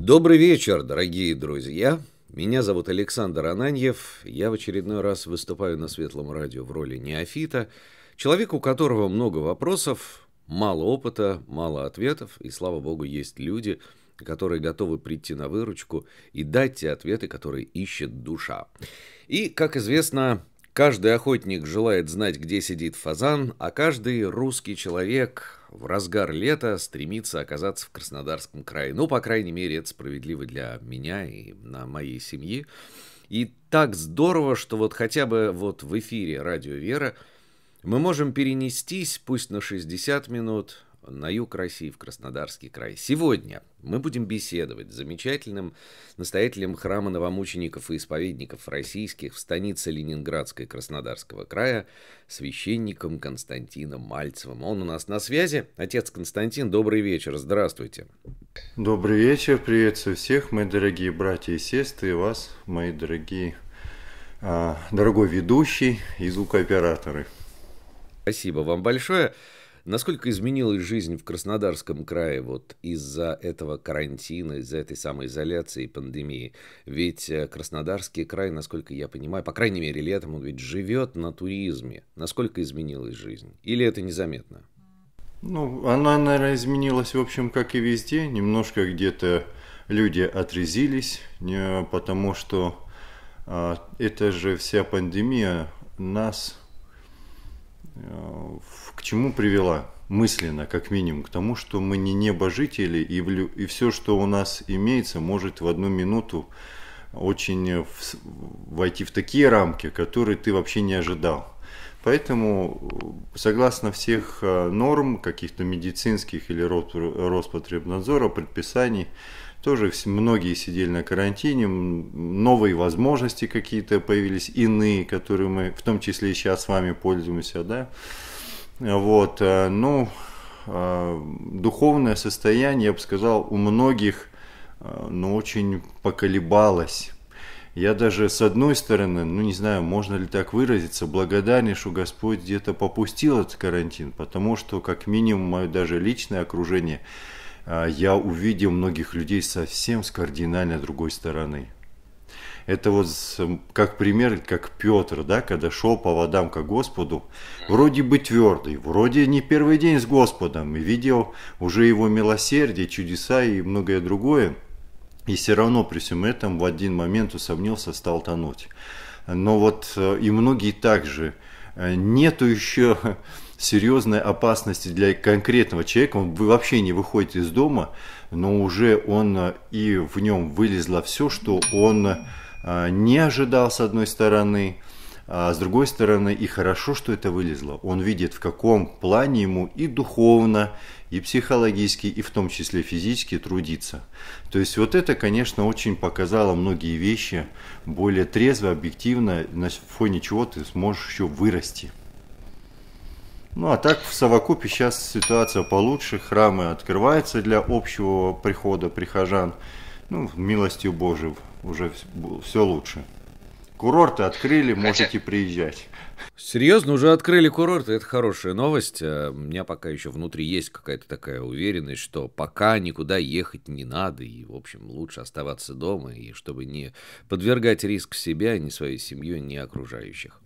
Добрый вечер, дорогие друзья. Меня зовут Александр Ананьев. Я в очередной раз выступаю на Светлом радио в роли неофита, человек, у которого много вопросов, мало опыта, мало ответов, и слава богу, есть люди, которые готовы прийти на выручку и дать те ответы, которые ищет душа. И, как известно, Каждый охотник желает знать, где сидит фазан, а каждый русский человек в разгар лета стремится оказаться в Краснодарском крае. Ну, по крайней мере, это справедливо для меня и на моей семьи. И так здорово, что вот хотя бы вот в эфире «Радио Вера» мы можем перенестись, пусть на 60 минут, на юг России, в Краснодарский край. Сегодня мы будем беседовать с замечательным настоятелем храма новомучеников и исповедников российских в станице Ленинградской Краснодарского края, священником Константином Мальцевым. Он у нас на связи. Отец Константин, добрый вечер, здравствуйте. Добрый вечер, приветствую всех, мои дорогие братья и сестры, и вас, мои дорогие, а, дорогой ведущий и звукооператоры. Спасибо вам большое. Насколько изменилась жизнь в Краснодарском крае вот из-за этого карантина, из-за этой самоизоляции и пандемии? Ведь э, Краснодарский край, насколько я понимаю, по крайней мере летом, он ведь живет на туризме. Насколько изменилась жизнь? Или это незаметно? Ну, она, наверное, изменилась, в общем, как и везде. Немножко где-то люди отрезились, э, потому что э, это же вся пандемия нас Э, к чему привела? Мысленно, как минимум, к тому, что мы не небожители, и, влю... и все, что у нас имеется, может в одну минуту очень в... войти в такие рамки, которые ты вообще не ожидал. Поэтому, э, согласно всех э, норм, каких-то медицинских или Роспотребнадзора, предписаний, тоже многие сидели на карантине, новые возможности какие-то появились, иные, которые мы в том числе и сейчас с вами пользуемся, да. Вот, э, ну, э, духовное состояние, я бы сказал, у многих, э, ну, очень поколебалось. Я даже с одной стороны, ну не знаю, можно ли так выразиться, благодарен, что Господь где-то попустил этот карантин, потому что как минимум мое даже личное окружение – а, я увидел многих людей совсем с кардинально другой стороны. Это вот как пример, как Петр, да, когда шел по водам к Господу, вроде бы твердый, вроде не первый день с Господом, и видел уже его милосердие, чудеса и многое другое, и все равно при всем этом в один момент усомнился, стал тонуть. Но вот э, и многие также э, нету еще серьезной опасности для конкретного человека, он вообще не выходит из дома, но уже он э, и в нем вылезло все, что он э, не ожидал с одной стороны, а с другой стороны, и хорошо, что это вылезло. Он видит, в каком плане ему и духовно, и психологически, и в том числе физически трудиться. То есть вот это, конечно, очень показало многие вещи более трезво, объективно, на фоне чего ты сможешь еще вырасти. Ну а так в совокупе сейчас ситуация получше, храмы открываются для общего прихода прихожан. Ну, милостью Божией уже все лучше. Курорты открыли, можете приезжать. Серьезно, уже открыли курорты, это хорошая новость. Э, у меня пока еще внутри есть какая-то такая уверенность, что пока никуда ехать не надо, и, в общем, лучше оставаться дома, и чтобы не подвергать риск себя, ни своей семью, ни окружающих.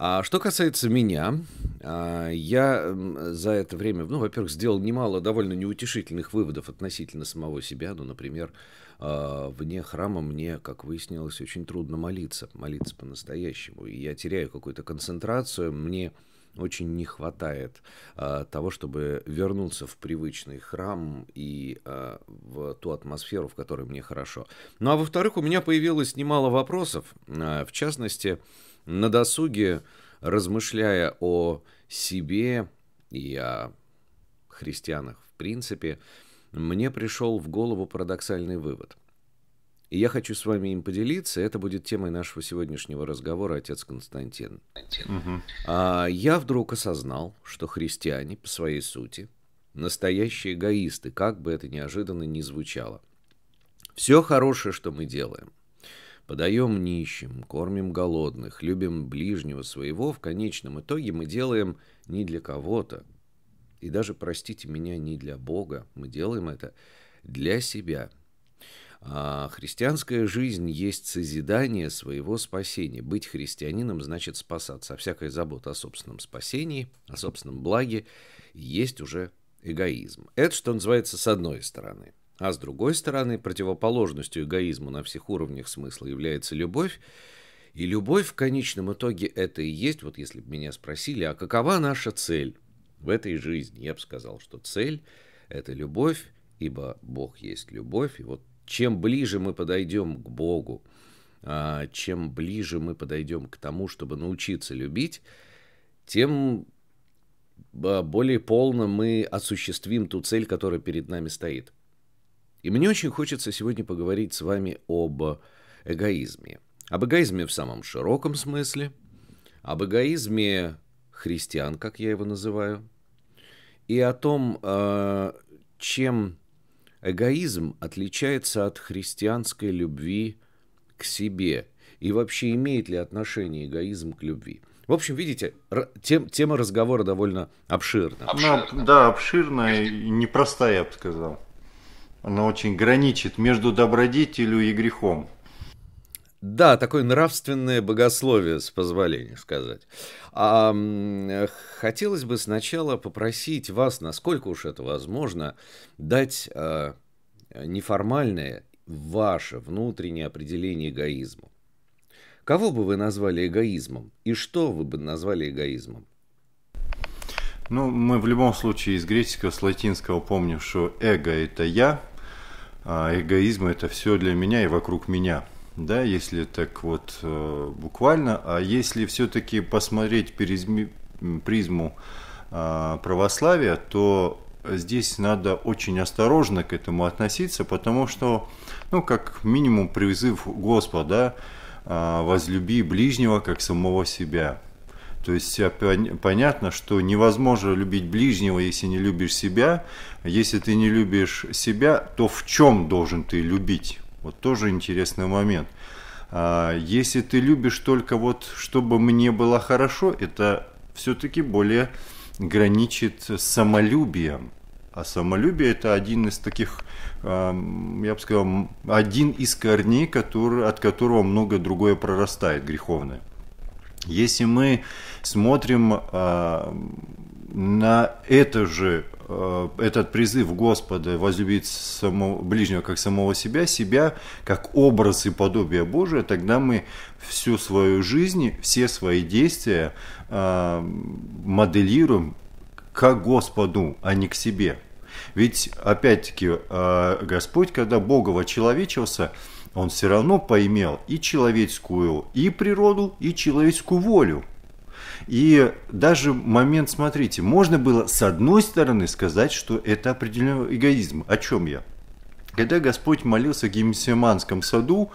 А что касается меня, а, я за это время, ну, во-первых, сделал немало довольно неутешительных выводов относительно самого себя. Ну, например, а, вне храма мне, как выяснилось, очень трудно молиться, молиться по-настоящему. И я теряю какую-то концентрацию, мне очень не хватает а, того, чтобы вернуться в привычный храм и в ту атмосферу, в которой мне хорошо. Ну а во-вторых, у меня появилось немало вопросов, в частности, на досуге, размышляя о себе и о христианах в принципе, мне пришел в голову парадоксальный вывод. И я хочу с вами им поделиться. Это будет темой нашего сегодняшнего разговора, отец Константин. Угу. А, я вдруг осознал, что христиане по своей сути настоящие эгоисты, как бы это неожиданно ни звучало. Все хорошее, что мы делаем, Подаем нищим, кормим голодных, любим ближнего своего. В конечном итоге мы делаем не для кого-то, и даже, простите меня, не для Бога. Мы делаем это для себя. А христианская жизнь есть созидание своего спасения. Быть христианином значит спасаться. А всякая забота о собственном спасении, о собственном благе есть уже эгоизм. Это, что называется, с одной стороны. А с другой стороны, противоположностью эгоизму на всех уровнях смысла является любовь. И любовь в конечном итоге это и есть, вот если бы меня спросили, а какова наша цель в этой жизни, я бы сказал, что цель – это любовь, ибо Бог есть любовь. И вот чем ближе мы подойдем к Богу, а чем ближе мы подойдем к тому, чтобы научиться любить, тем а, более полно мы осуществим ту цель, которая перед нами стоит. И мне очень хочется сегодня поговорить с вами об эгоизме. Об эгоизме в самом широком смысле, об эгоизме христиан, как я его называю, и о том, э, чем эгоизм отличается от христианской любви к себе, и вообще имеет ли отношение эгоизм к любви. В общем, видите, тем, тема разговора довольно обширна. обширна. Ну, да, обширная и непростая, я бы сказал она очень граничит между добродетелью и грехом. Да, такое нравственное богословие, с позволения сказать. А, хотелось бы сначала попросить вас, насколько уж это возможно, дать а, неформальное ваше внутреннее определение эгоизму. Кого бы вы назвали эгоизмом и что вы бы назвали эгоизмом? Ну, мы в любом случае из греческого, с латинского помним, что эго – это «я», а эгоизм – это все для меня и вокруг меня. Да, если так вот э, буквально. А если все-таки посмотреть через призму а, православия, то здесь надо очень осторожно к этому относиться, потому что, ну, как минимум, призыв Господа а, возлюби ближнего как самого себя. То есть понятно, что невозможно любить ближнего, если не любишь себя. Если ты не любишь себя, то в чем должен ты любить? Вот тоже интересный момент. А, если ты любишь только вот, чтобы мне было хорошо, это все-таки более граничит с самолюбием. А самолюбие это один из таких, а, я бы сказал, один из корней, который, от которого много другое прорастает греховное. Если мы смотрим э, на это же э, этот призыв Господа возлюбить самого, ближнего как самого себя, себя как образ и подобие Божие, тогда мы всю свою жизнь, все свои действия э, моделируем к Господу, а не к себе. Ведь, опять-таки, э, Господь, когда Бога вочеловечился. человечился он все равно поимел и человеческую и природу, и человеческую волю. И даже момент, смотрите, можно было с одной стороны сказать, что это определенный эгоизм. О чем я? Когда Господь молился в Гемсиманском саду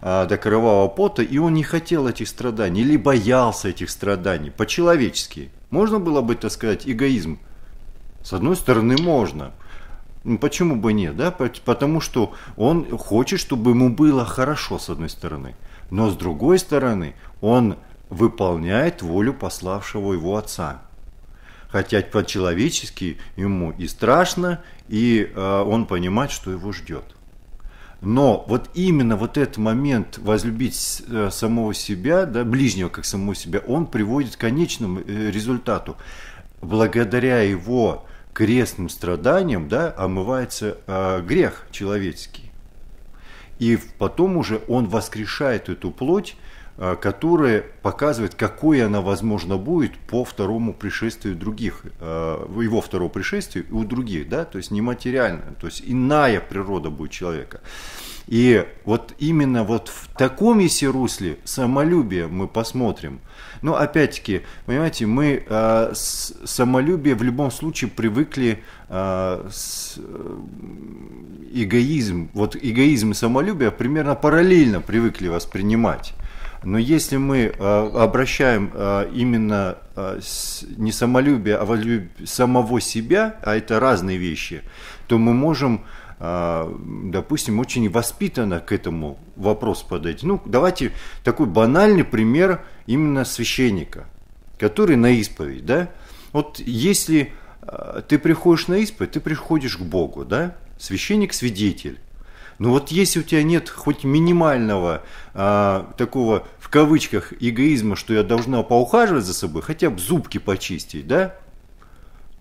а, до кровавого пота, и он не хотел этих страданий, или боялся этих страданий, по-человечески. Можно было бы, это сказать, эгоизм? С одной стороны, можно – ну, почему бы нет, да? Потому что он хочет, чтобы ему было хорошо, с одной стороны. Но с другой стороны, он выполняет волю пославшего его отца. Хотя по-человечески ему и страшно, и э, он понимает, что его ждет. Но вот именно вот этот момент возлюбить э, самого себя, да, ближнего как самого себя, он приводит к конечному э, результату. Благодаря его крестным страданием да, омывается э, грех человеческий. И потом уже он воскрешает эту плоть Э, которая показывает, какое она, возможно, будет по второму пришествию других, э, его второго пришествия у других, да, то есть нематериальная, то есть иная природа будет человека. И вот именно вот в таком если русле самолюбие мы посмотрим. Но опять-таки, понимаете, мы э, с, самолюбие в любом случае привыкли э, с, э, эгоизм, вот эгоизм и самолюбие примерно параллельно привыкли воспринимать. Но если мы э, обращаем э, именно э, не самолюбие, а самого себя, а это разные вещи, то мы можем допустим, очень воспитанно к этому вопросу подойти. Ну, давайте такой банальный пример именно священника, который на исповедь, да? Вот если ты приходишь на исповедь, ты приходишь к Богу, да? Священник – свидетель. Но вот если у тебя нет хоть минимального а, такого в кавычках эгоизма, что я должна поухаживать за собой, хотя бы зубки почистить, да,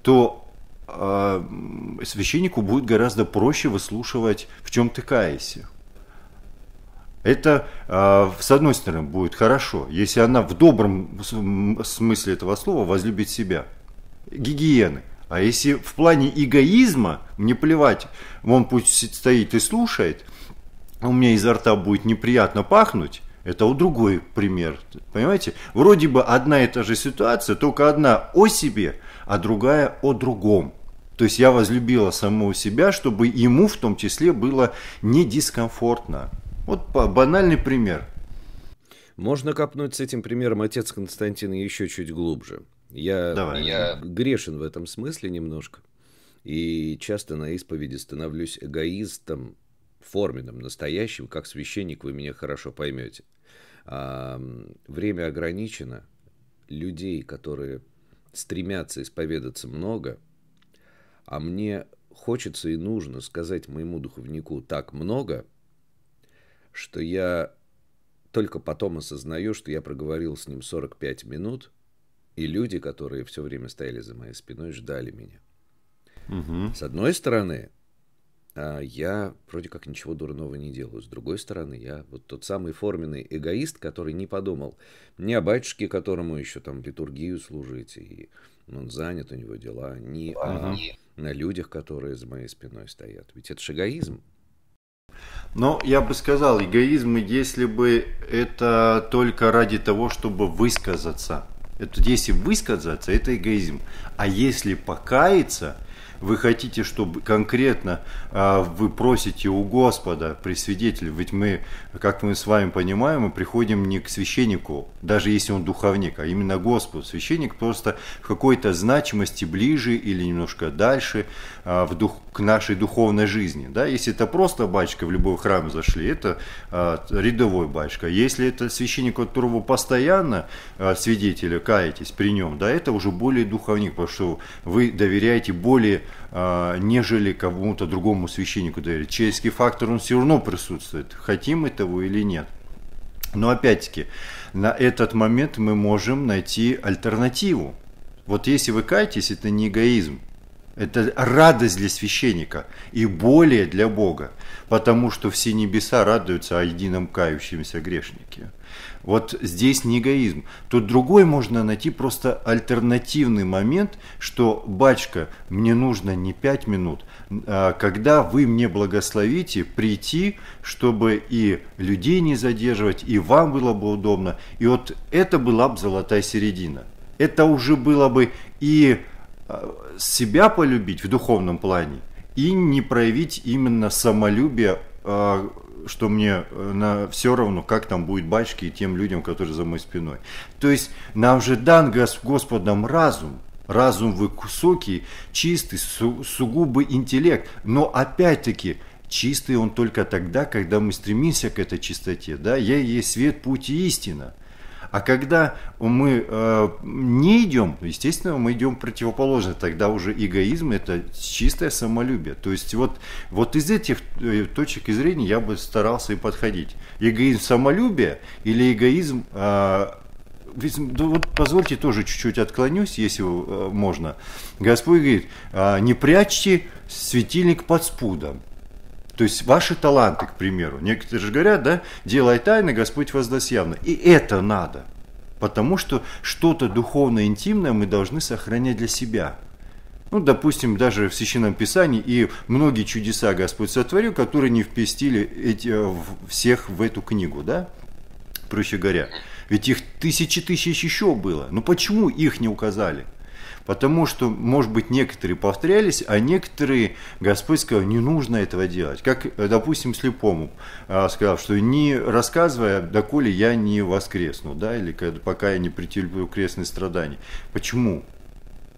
то э, священнику будет гораздо проще выслушивать, в чем ты каешься. Это, э, с одной стороны, будет хорошо, если она в добром смысле этого слова возлюбит себя. Гигиены. А если в плане эгоизма, мне плевать, он пусть стоит и слушает, а у меня изо рта будет неприятно пахнуть, это вот другой пример. Понимаете? Вроде бы одна и та же ситуация, только одна о себе, а другая о другом. То есть я возлюбила самого себя, чтобы ему в том числе было не дискомфортно. Вот банальный пример. Можно копнуть с этим примером отец Константина еще чуть глубже. Я, Давай. я грешен в этом смысле немножко. И часто на исповеди становлюсь эгоистом, форменным, настоящим, как священник вы меня хорошо поймете. Время ограничено, людей, которые стремятся исповедаться много, а мне хочется и нужно сказать моему духовнику так много, что я только потом осознаю, что я проговорил с ним 45 минут, и люди, которые все время стояли за моей спиной, ждали меня. Угу. С одной стороны, а, я вроде как ничего дурного не делаю. С другой стороны, я вот тот самый форменный эгоист, который не подумал ни о батюшке, которому еще там литургию служите, и он занят, у него дела, ни ага. о на людях, которые за моей спиной стоят. Ведь это же эгоизм. Но ну, я бы сказал, эгоизм, если бы это только ради того, чтобы высказаться. Это если высказаться, это эгоизм. А если покаяться – вы хотите, чтобы конкретно а, вы просите у Господа при свидетеле, ведь мы, как мы с вами понимаем, мы приходим не к священнику, даже если он духовник, а именно Господу. Священник просто в какой-то значимости ближе или немножко дальше, а, в дух, к нашей духовной жизни. Да? Если это просто батюшка, в любой храм зашли, это э, рядовой батюшка. Если это священник, которого постоянно э, а, свидетеля каетесь при нем, да, это уже более духовник, потому что вы доверяете более, э, нежели кому-то другому священнику доверить. Человеческий фактор, он все равно присутствует, хотим мы того или нет. Но опять-таки, на этот момент мы можем найти альтернативу. Вот если вы каетесь, это не эгоизм, это радость для священника и более для Бога, потому что все небеса радуются о едином кающемся грешнике. Вот здесь не эгоизм. Тут другой можно найти просто альтернативный момент, что, батюшка, мне нужно не пять минут, а когда вы мне благословите прийти, чтобы и людей не задерживать, и вам было бы удобно. И вот это была бы золотая середина. Это уже было бы и Э, себя полюбить в духовном плане и не проявить именно самолюбие, э, что мне э, на все равно, как там будет бачки и тем людям, которые за моей спиной. То есть нам же дан Господом разум, разум высокий, чистый, су сугубо интеллект, но опять-таки чистый он только тогда, когда мы стремимся к этой чистоте, да, я есть свет, путь и истина – а когда мы э, не идем, естественно, мы идем противоположно. Тогда уже эгоизм – это чистое самолюбие. То есть вот, вот из этих э, точек зрения я бы старался и подходить. Эгоизм самолюбие или эгоизм э, вот позвольте тоже чуть-чуть отклонюсь, если э, можно. Господь говорит, «А не прячьте светильник под спудом. То есть ваши таланты, к примеру. Некоторые же говорят, да, делай тайно, Господь воздаст явно. И это надо. Потому что что-то духовно интимное мы должны сохранять для себя. Ну, допустим, даже в Священном Писании и многие чудеса Господь сотворил, которые не впестили эти, э, всех в эту книгу, да? Проще говоря. Ведь их тысячи тысяч еще было. Но почему их не указали? потому что, может быть, некоторые повторялись, а некоторые Господь сказал, не нужно этого делать. Как, допустим, слепому а, сказал, что не рассказывая, доколе я не воскресну, да, или пока я не претерплю крестные страдания. Почему?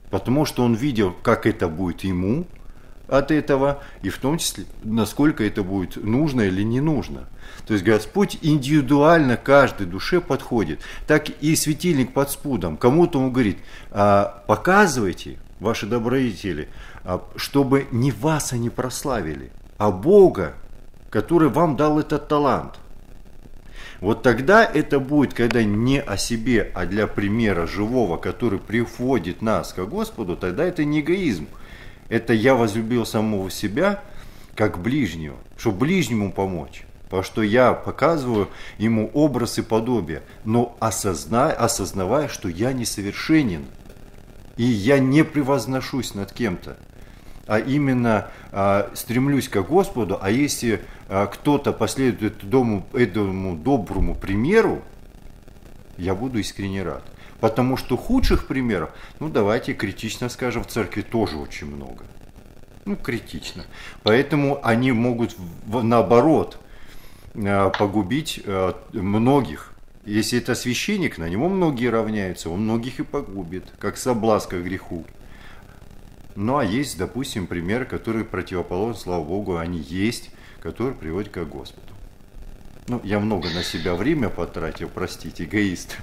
Потому что он видел, как это будет ему от этого, и в том числе, насколько это будет нужно или не нужно. То есть Господь индивидуально каждой душе подходит. Так и светильник под спудом. Кому-то он говорит, «А, показывайте, ваши добродетели, а, чтобы не вас они прославили, а Бога, который вам дал этот талант. Вот тогда это будет, когда не о себе, а для примера живого, который приводит нас к Господу, тогда это не эгоизм. Это я возлюбил самого себя как ближнего, чтобы ближнему помочь по что я показываю ему образ и подобие, но осозна, осознавая, что я несовершенен. И я не превозношусь над кем-то, а именно а, стремлюсь к Господу. А если а, кто-то последует этому, этому доброму примеру, я буду искренне рад. Потому что худших примеров, ну давайте критично скажем, в церкви тоже очень много. Ну, критично. Поэтому они могут в, наоборот Э, погубить э, многих. Если это священник, на него многие равняются, он многих и погубит, как соблазка греху. Ну а есть, допустим, пример, который противоположен, слава Богу, они есть, который приводит к Господу. Ну, я много на себя время потратил, простите, эгоист.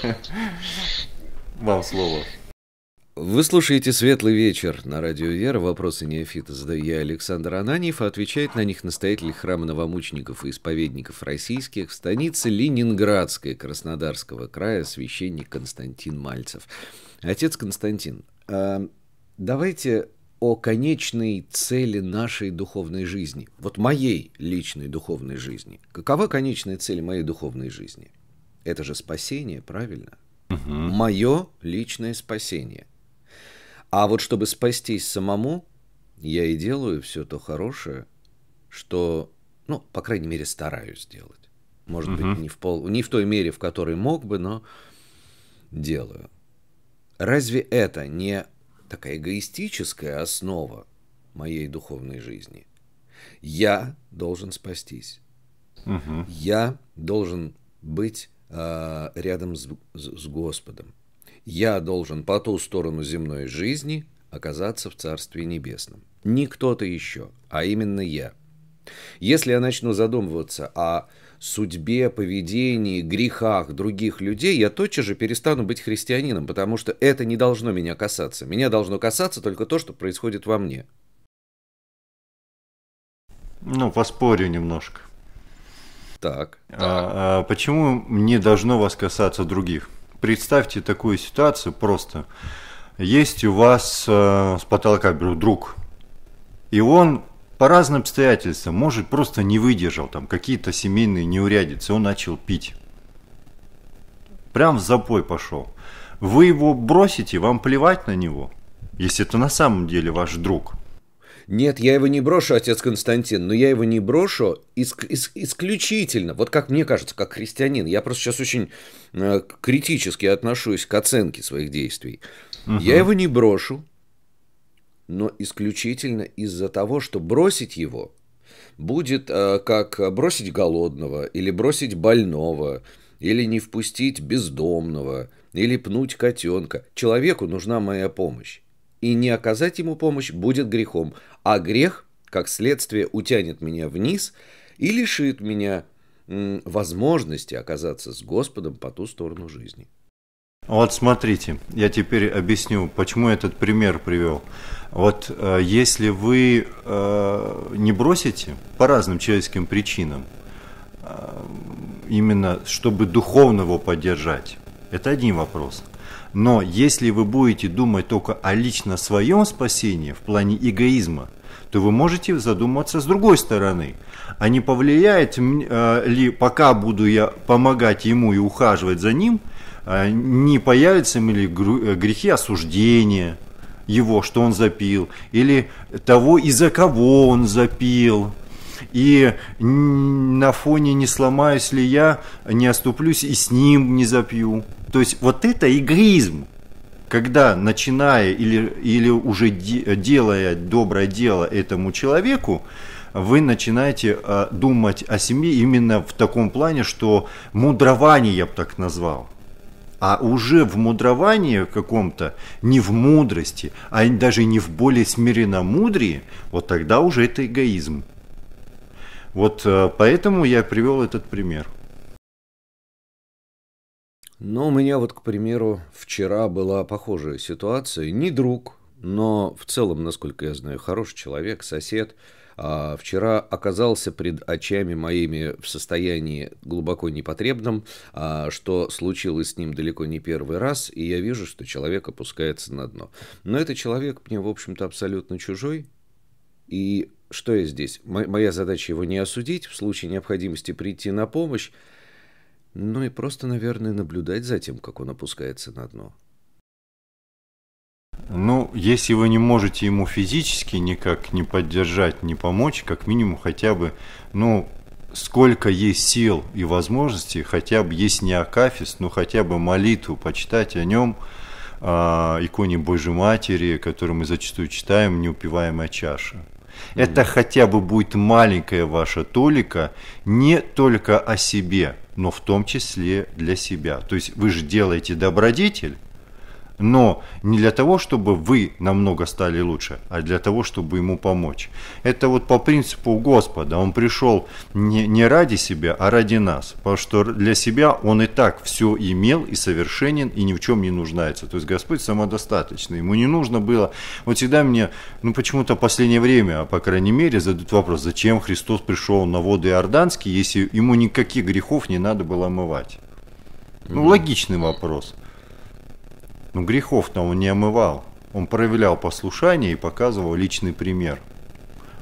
Вам слово. Вы слушаете «Светлый вечер» на радио «Вера». Вопросы неофита задаю я, Александр Ананьев, а отвечает на них настоятель храма новомучеников и исповедников российских в станице Ленинградской Краснодарского края священник Константин Мальцев. Отец Константин, а, давайте о конечной цели нашей духовной жизни, вот моей личной духовной жизни. Какова конечная цель моей духовной жизни? Это же спасение, правильно? Угу. Мое личное спасение – а вот чтобы спастись самому, я и делаю все то хорошее, что, ну, по крайней мере, стараюсь делать. Может угу. быть, не в, пол, не в той мере, в которой мог бы, но делаю. Разве это не такая эгоистическая основа моей духовной жизни? Я должен спастись. Угу. Я должен быть э, рядом с, с, с Господом я должен по ту сторону земной жизни оказаться в Царстве Небесном. Не кто-то еще, а именно я. Если я начну задумываться о судьбе, поведении, грехах других людей, я тотчас же перестану быть христианином, потому что это не должно меня касаться. Меня должно касаться только то, что происходит во мне. Ну, поспорю немножко. Так. А, А, почему не должно вас касаться других? представьте такую ситуацию просто. Есть у вас э, с потолка беру друг, и он по разным обстоятельствам, может, просто не выдержал там какие-то семейные неурядицы, он начал пить. Прям в запой пошел. Вы его бросите, вам плевать на него, если это на самом деле ваш друг – нет, я его не брошу, отец Константин, но я его не брошу иск- иск- исключительно, вот как мне кажется, как христианин. Я просто сейчас очень э, критически отношусь к оценке своих действий. Угу. Я его не брошу, но исключительно из-за того, что бросить его будет э, как бросить голодного или бросить больного или не впустить бездомного или пнуть котенка. Человеку нужна моя помощь и не оказать ему помощь будет грехом, а грех, как следствие, утянет меня вниз и лишит меня возможности оказаться с Господом по ту сторону жизни. Вот смотрите, я теперь объясню, почему этот пример привел. Вот э, если вы э, не бросите по разным человеческим причинам, э, именно чтобы духовного поддержать, это один вопрос – но если вы будете думать только о лично своем спасении в плане эгоизма, то вы можете задуматься с другой стороны. А не повлияет э, ли, пока буду я помогать ему и ухаживать за ним, э, не появятся ли э, грехи осуждения его, что он запил, или того, из-за кого он запил – и на фоне не сломаюсь ли я, не оступлюсь и с ним не запью. То есть вот это игризм, когда начиная или, или уже де, делая доброе дело этому человеку, вы начинаете э, думать о семье именно в таком плане, что мудрование я бы так назвал а уже в мудровании каком-то, не в мудрости, а даже не в более смиренном мудрии, вот тогда уже это эгоизм. Вот э, поэтому я привел этот пример. Но у меня вот, к примеру, вчера была похожая ситуация. Не друг, но в целом, насколько я знаю, хороший человек, сосед. А вчера оказался пред очами моими в состоянии глубоко непотребном, а что случилось с ним далеко не первый раз, и я вижу, что человек опускается на дно. Но этот человек мне, в общем-то, абсолютно чужой, и что я здесь? Мо моя задача его не осудить, в случае необходимости прийти на помощь, ну и просто, наверное, наблюдать за тем, как он опускается на дно. Ну, если вы не можете ему физически никак не поддержать, не помочь, как минимум хотя бы, ну, сколько есть сил и возможностей, хотя бы есть не Акафист, но хотя бы молитву почитать о нем, э, иконе Божьей Матери, которую мы зачастую читаем, неупиваемая чаша. Это хотя бы будет маленькая ваша толика не только о себе, но в том числе для себя. То есть вы же делаете добродетель, но не для того, чтобы вы намного стали лучше, а для того, чтобы ему помочь. Это вот по принципу Господа. Он пришел не, не ради себя, а ради нас. Потому что для себя он и так все имел и совершенен, и ни в чем не нуждается. То есть Господь самодостаточный. Ему не нужно было... Вот всегда мне, ну почему-то в последнее время, а по крайней мере, задают вопрос, зачем Христос пришел на воды Иорданские, если ему никаких грехов не надо было омывать? Ну, логичный вопрос. Но ну, грехов-то он не омывал. Он проявлял послушание и показывал личный пример.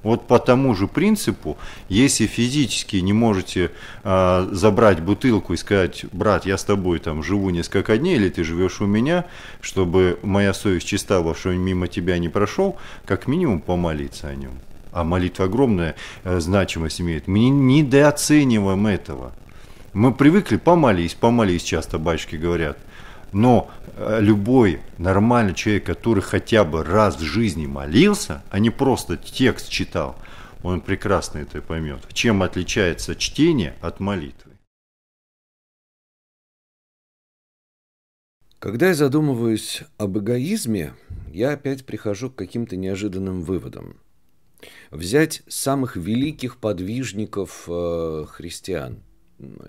Вот по тому же принципу, если физически не можете э, забрать бутылку и сказать, брат, я с тобой там живу несколько дней, или ты живешь у меня, чтобы моя совесть чиста, была, что мимо тебя не прошел, как минимум помолиться о нем. А молитва огромная э, значимость имеет. Мы недооцениваем этого. Мы привыкли помолись, помолись, часто батюшки говорят – но э, любой нормальный человек, который хотя бы раз в жизни молился, а не просто текст читал, он прекрасно это поймет. Чем отличается чтение от молитвы? Когда я задумываюсь об эгоизме, я опять прихожу к каким-то неожиданным выводам. Взять самых великих подвижников э, христиан –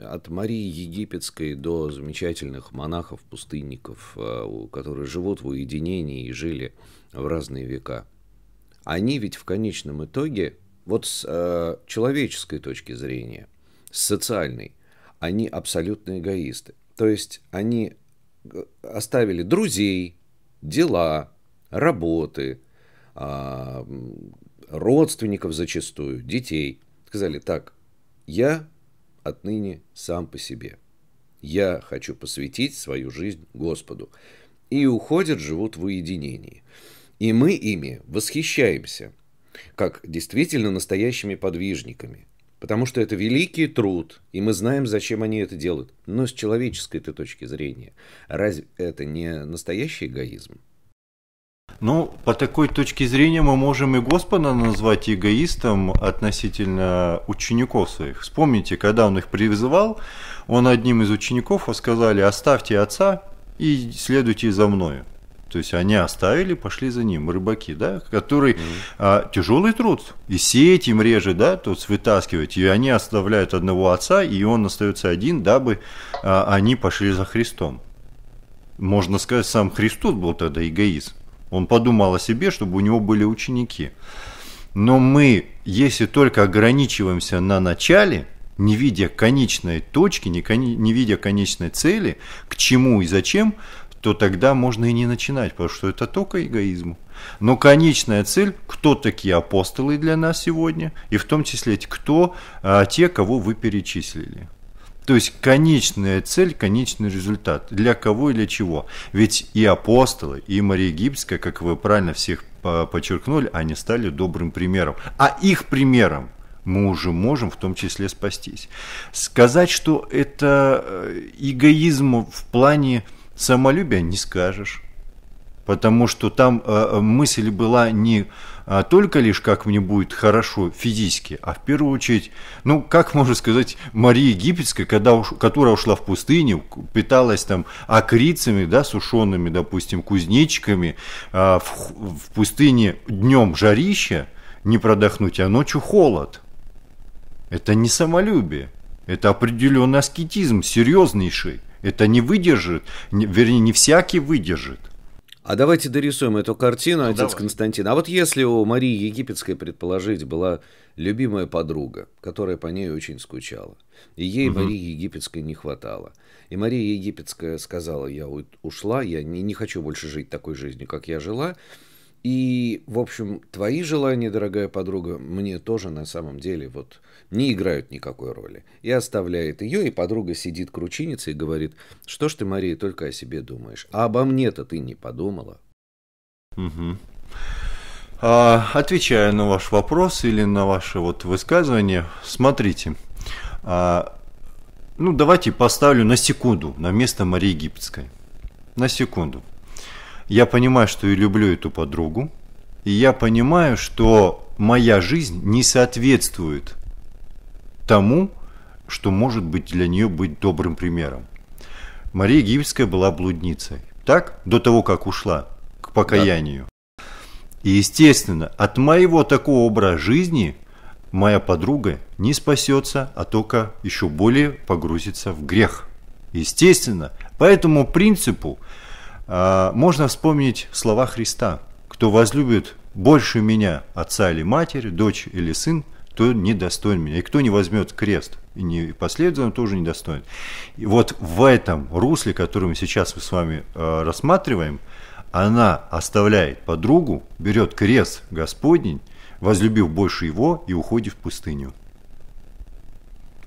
от Марии Египетской до замечательных монахов-пустынников, э, которые живут в уединении и жили в разные века. Они ведь в конечном итоге, вот с э, человеческой точки зрения, с социальной, они абсолютно эгоисты. То есть они э, оставили друзей, дела, работы, э, родственников зачастую, детей. Сказали, так, я отныне сам по себе. Я хочу посвятить свою жизнь Господу. И уходят, живут в уединении. И мы ими восхищаемся, как действительно настоящими подвижниками. Потому что это великий труд, и мы знаем, зачем они это делают. Но с человеческой -то точки зрения, разве это не настоящий эгоизм? Ну, по такой точке зрения мы можем и Господа назвать эгоистом относительно учеников своих. Вспомните, когда он их призывал, он одним из учеников сказали «оставьте отца и следуйте за мною». То есть они оставили, пошли за ним, рыбаки, да, который mm-hmm. а, тяжелый труд, и сеть им реже, да, тут вытаскивать, и они оставляют одного отца, и он остается один, дабы а, они пошли за Христом. Можно сказать, сам Христос был тогда эгоист, он подумал о себе, чтобы у него были ученики. Но мы, если только ограничиваемся на начале, не видя конечной точки, не, не видя конечной цели, к чему и зачем, то тогда можно и не начинать, потому что это только эгоизм. Но конечная цель, кто такие апостолы для нас сегодня, и в том числе кто а, те, кого вы перечислили. То есть конечная цель, конечный результат. Для кого и для чего. Ведь и апостолы, и Мария Египетская, как вы правильно всех подчеркнули, они стали добрым примером. А их примером мы уже можем в том числе спастись. Сказать, что это э, эгоизм в плане самолюбия, не скажешь. Потому что там э, э, мысль была не а только лишь как мне будет хорошо физически, а в первую очередь, ну, как можно сказать, Мария Египетская, когда уш, которая ушла в пустыню, питалась там акрицами, да, сушеными, допустим, кузнечиками, а в, в пустыне днем жарище, не продохнуть, а ночью холод. Это не самолюбие, это определенный аскетизм, серьезнейший. Это не выдержит, вернее, не всякий выдержит. А давайте дорисуем эту картину, ну, отец давай. Константин. А вот если у Марии Египетской, предположить, была любимая подруга, которая по ней очень скучала, и ей угу. Марии Египетской не хватало, и Мария Египетская сказала, я ушла, я не, не хочу больше жить такой жизнью, как я жила, и, в общем, твои желания, дорогая подруга, мне тоже на самом деле вот не играют никакой роли. И оставляет ее, и подруга сидит кручиница и говорит, что ж ты, Мария, только о себе думаешь. А обо мне-то ты не подумала. Угу. А, отвечая на ваш вопрос или на ваше вот высказывание, смотрите. А, ну, давайте поставлю на секунду на место Марии Египетской. На секунду. Я понимаю, что и люблю эту подругу. И я понимаю, что моя жизнь не соответствует тому, что может быть для нее быть добрым примером. Мария Гибельская была блудницей. Так? До того, как ушла к покаянию. Да. И, естественно, от моего такого образа жизни моя подруга не спасется, а только еще более погрузится в грех. Естественно, по этому принципу а, можно вспомнить слова Христа. «Кто возлюбит больше меня, отца или матери, дочь или сын, то недостоин меня. И кто не возьмет крест и не последует тоже недостоин. И вот в этом русле, который мы сейчас с вами а, рассматриваем, она оставляет подругу, берет крест Господень, возлюбив больше его и уходит в пустыню.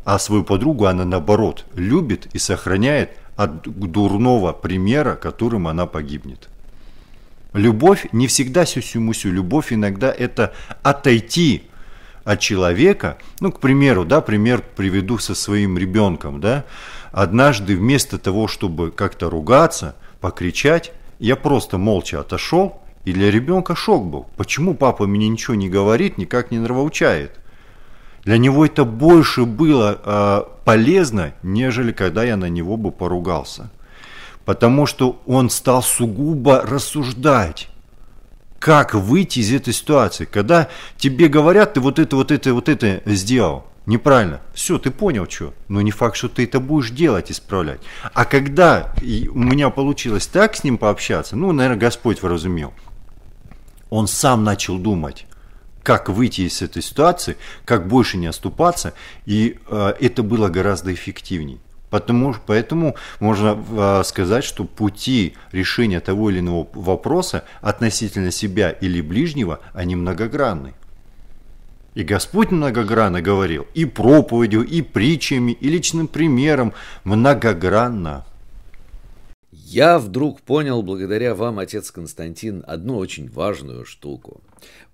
А свою подругу она наоборот любит и сохраняет от дурного примера, которым она погибнет. Любовь не всегда сюсю-мусю, любовь иногда это отойти от человека, ну, к примеру, да, пример приведу со своим ребенком, да, однажды вместо того, чтобы как-то ругаться, покричать, я просто молча отошел, и для ребенка шок был. Почему папа мне ничего не говорит, никак не нравоучает? Для него это больше было э, полезно, нежели когда я на него бы поругался. Потому что он стал сугубо рассуждать, как выйти из этой ситуации. Когда тебе говорят, ты вот это, вот это, вот это сделал неправильно. Все, ты понял, что. Но не факт, что ты это будешь делать, исправлять. А когда у меня получилось так с ним пообщаться, ну, наверное, Господь вразумел, он сам начал думать как выйти из этой ситуации, как больше не оступаться, и э, это было гораздо эффективней. Потому, поэтому можно э, сказать, что пути решения того или иного вопроса относительно себя или ближнего, они многогранны. И Господь многогранно говорил, и проповедью, и притчами, и личным примером, многогранно. Я вдруг понял, благодаря вам, отец Константин, одну очень важную штуку.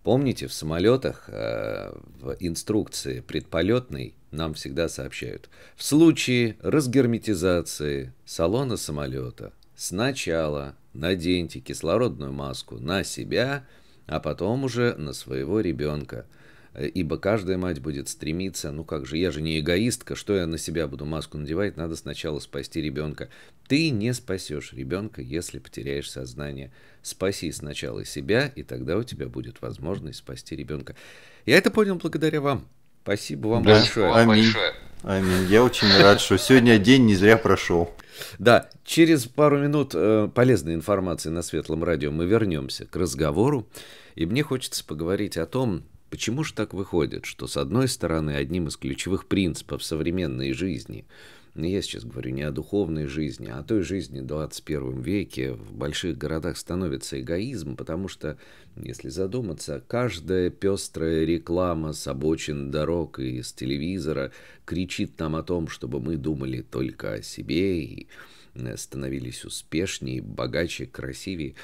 Помните, в самолетах э, в инструкции предполетной нам всегда сообщают. В случае разгерметизации салона самолета сначала наденьте кислородную маску на себя, а потом уже на своего ребенка – Э, ибо каждая мать будет стремиться, ну как же, я же не эгоистка, что я на себя буду маску надевать, надо сначала спасти ребенка. Ты не спасешь ребенка, если потеряешь сознание. Спаси сначала себя, и тогда у тебя будет возможность спасти ребенка. Я это понял благодаря вам. Спасибо вам да, большое. Аминь. большое. Аминь. Я очень рад, что сегодня день не зря прошел. Да, через пару минут э, полезной информации на Светлом радио мы вернемся к разговору. И мне хочется поговорить о том, Почему же так выходит, что с одной стороны одним из ключевых принципов современной жизни, ну, я сейчас говорю не о духовной жизни, а о той жизни в 21 веке в больших городах становится эгоизм, потому что, если задуматься, каждая пестрая реклама с обочин дорог и с телевизора кричит нам о том, чтобы мы думали только о себе и э, становились успешнее, богаче, красивее.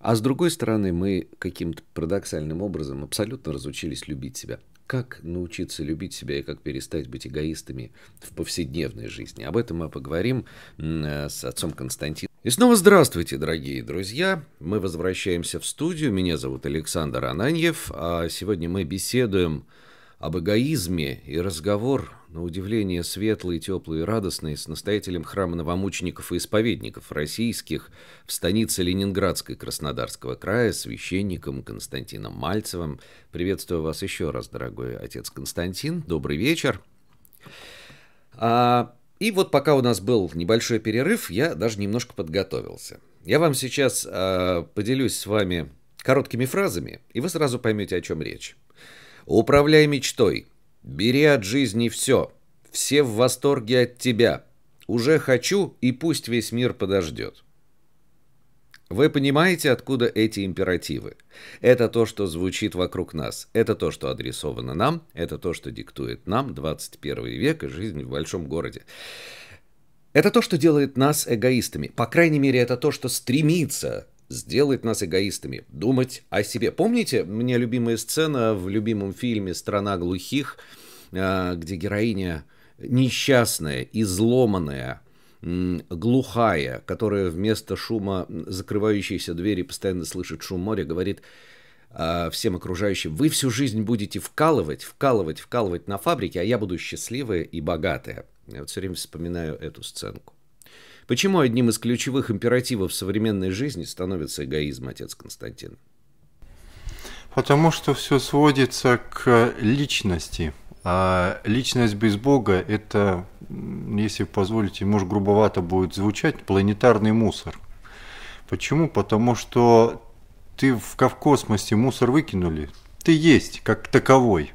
А с другой стороны, мы каким-то парадоксальным образом абсолютно разучились любить себя. Как научиться любить себя и как перестать быть эгоистами в повседневной жизни? Об этом мы поговорим э, с отцом Константином. И снова здравствуйте, дорогие друзья. Мы возвращаемся в студию. Меня зовут Александр Ананьев. А сегодня мы беседуем об эгоизме и разговор на удивление светлый, теплый и радостный, с настоятелем храма новомучеников и исповедников российских в станице Ленинградской Краснодарского края, священником Константином Мальцевым. Приветствую вас еще раз, дорогой отец Константин. Добрый вечер. А, и вот пока у нас был небольшой перерыв, я даже немножко подготовился. Я вам сейчас а, поделюсь с вами короткими фразами, и вы сразу поймете, о чем речь. Управляй мечтой. Бери от жизни все. Все в восторге от тебя. Уже хочу, и пусть весь мир подождет. Вы понимаете, откуда эти императивы? Это то, что звучит вокруг нас. Это то, что адресовано нам. Это то, что диктует нам 21 век и жизнь в большом городе. Это то, что делает нас эгоистами. По крайней мере, это то, что стремится сделать нас эгоистами, думать о себе. Помните, мне любимая сцена в любимом фильме «Страна глухих», э, где героиня несчастная, изломанная, глухая, которая вместо шума закрывающейся двери постоянно слышит шум моря, говорит э, всем окружающим, вы всю жизнь будете вкалывать, вкалывать, вкалывать на фабрике, а я буду счастливая и богатая. Я вот все время вспоминаю эту сценку. Почему одним из ключевых императивов современной жизни становится эгоизм, отец Константин? Потому что все сводится к личности. А личность без Бога – это, если позволите, может грубовато будет звучать, планетарный мусор. Почему? Потому что ты в космосе мусор выкинули, ты есть как таковой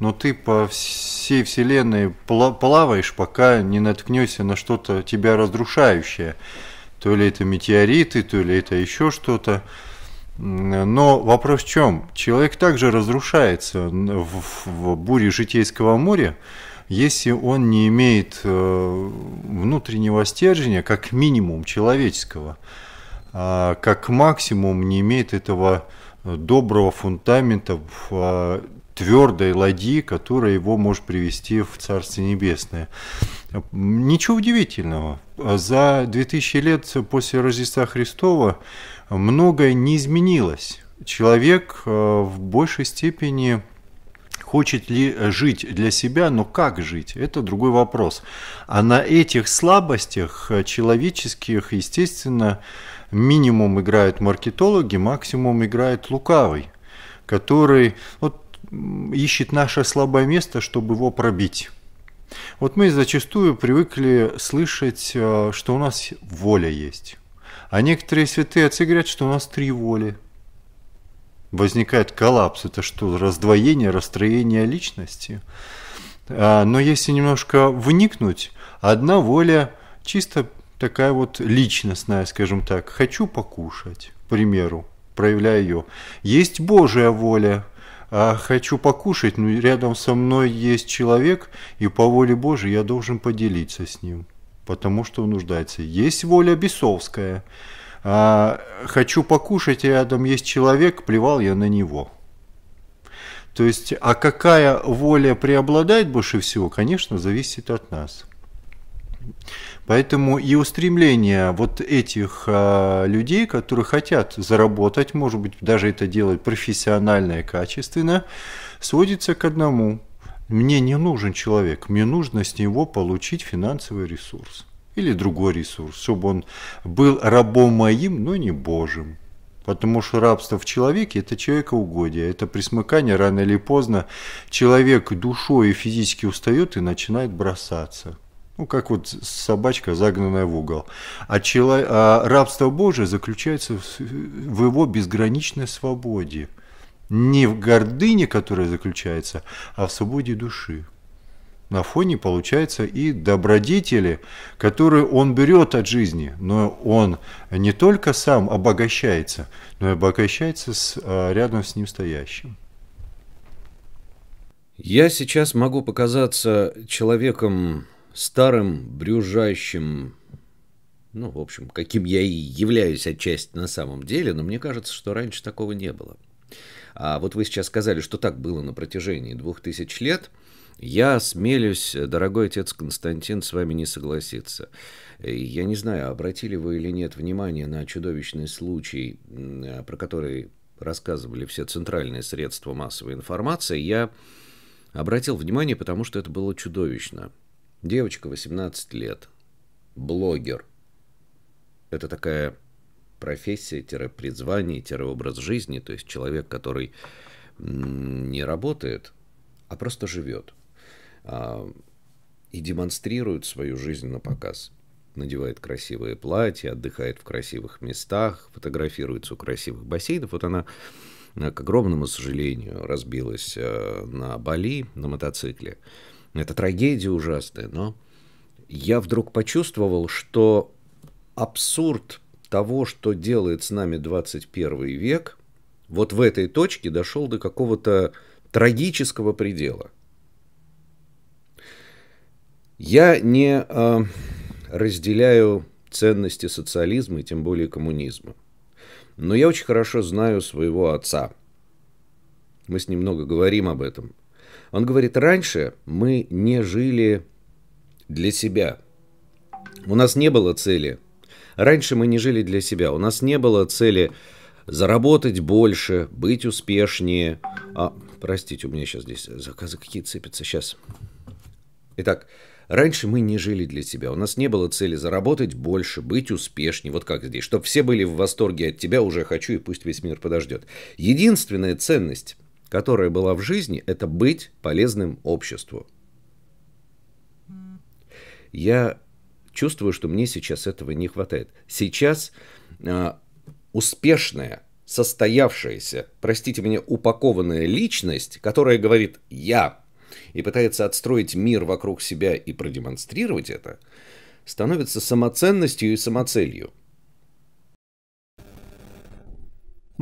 но ну, ты по всей вселенной плаваешь, пока не наткнешься на что-то тебя разрушающее. То ли это метеориты, то ли это еще что-то. Но вопрос в чем? Человек также разрушается в, в буре житейского моря, если он не имеет э, внутреннего стержня, как минимум человеческого, а как максимум не имеет этого доброго фундамента а, твердой ладьи, которая его может привести в царствие Небесное. Ничего удивительного. За 2000 лет после Рождества Христова многое не изменилось. Человек э, в большей степени хочет ли жить для себя, но как жить, это другой вопрос. А на этих слабостях человеческих, естественно, минимум играют маркетологи, максимум играет лукавый который, вот ищет наше слабое место, чтобы его пробить. Вот мы зачастую привыкли слышать, э, что у нас воля есть. А некоторые святые отцы говорят, что у нас три воли. Возникает коллапс. Это что, раздвоение, расстроение личности? А, но если немножко вникнуть, одна воля чисто такая вот личностная, скажем так. Хочу покушать, к примеру, проявляя ее. Есть Божья воля, а хочу покушать, но рядом со мной есть человек, и по воле Божией я должен поделиться с ним, потому что он нуждается. Есть воля бесовская. А, хочу покушать, рядом есть человек, плевал я на него. То есть, а какая воля преобладает больше всего, конечно, зависит от нас. Поэтому и устремление вот этих а, людей, которые хотят заработать, может быть, даже это делать профессионально и качественно, сводится к одному. Мне не нужен человек, мне нужно с него получить финансовый ресурс или другой ресурс, чтобы он был рабом моим, но не Божьим. Потому что рабство в человеке – это человекоугодие, это присмыкание рано или поздно. Человек душой и физически устает и начинает бросаться. Ну, как вот собачка, загнанная в угол. А, чело... а рабство Божие заключается в... его безграничной свободе. Не в гордыне, которая заключается, а в свободе души. На фоне получается и добродетели, которые он берет от жизни, но он не только сам обогащается, но и обогащается с а, рядом с ним стоящим. Я сейчас могу показаться человеком старым, брюжащим, ну, в общем, каким я и являюсь отчасти на самом деле, но мне кажется, что раньше такого не было. А вот вы сейчас сказали, что так было на протяжении двух тысяч лет. Я смелюсь, дорогой отец Константин, с вами не согласиться. Э, я не знаю, обратили вы или нет внимание на чудовищный случай, а, про который рассказывали все центральные средства массовой информации. Я обратил внимание, потому что это было чудовищно. Девочка 18 лет. Блогер. Это такая профессия-призвание-образ жизни, то есть человек, который не работает, а просто живет а, и демонстрирует свою жизнь на показ. Надевает красивые платья, отдыхает в красивых местах, фотографируется у красивых бассейнов. Вот она, к огромному сожалению, разбилась э, на Бали на мотоцикле. Это трагедия ужасная, но я вдруг почувствовал, что абсурд того, что делает с нами 21 век, вот в этой точке дошел до какого-то трагического предела. Я не э, разделяю ценности социализма и тем более коммунизма. Но я очень хорошо знаю своего отца. Мы с ним много говорим об этом. Он говорит, раньше мы не жили для себя. У нас не было цели. Раньше мы не жили для себя. У нас не было цели заработать больше, быть успешнее. А, простите, у меня сейчас здесь заказы какие цепятся. Сейчас. Итак, раньше мы не жили для себя. У нас не было цели заработать больше, быть успешнее. Вот как здесь. Чтобы все были в восторге от тебя, уже хочу, и пусть весь мир подождет. Единственная ценность – которая была в жизни, это быть полезным обществу. Я чувствую, что мне сейчас этого не хватает. Сейчас э, успешная, состоявшаяся, простите меня, упакованная личность, которая говорит «я» и пытается отстроить мир вокруг себя и продемонстрировать это, становится самоценностью и самоцелью.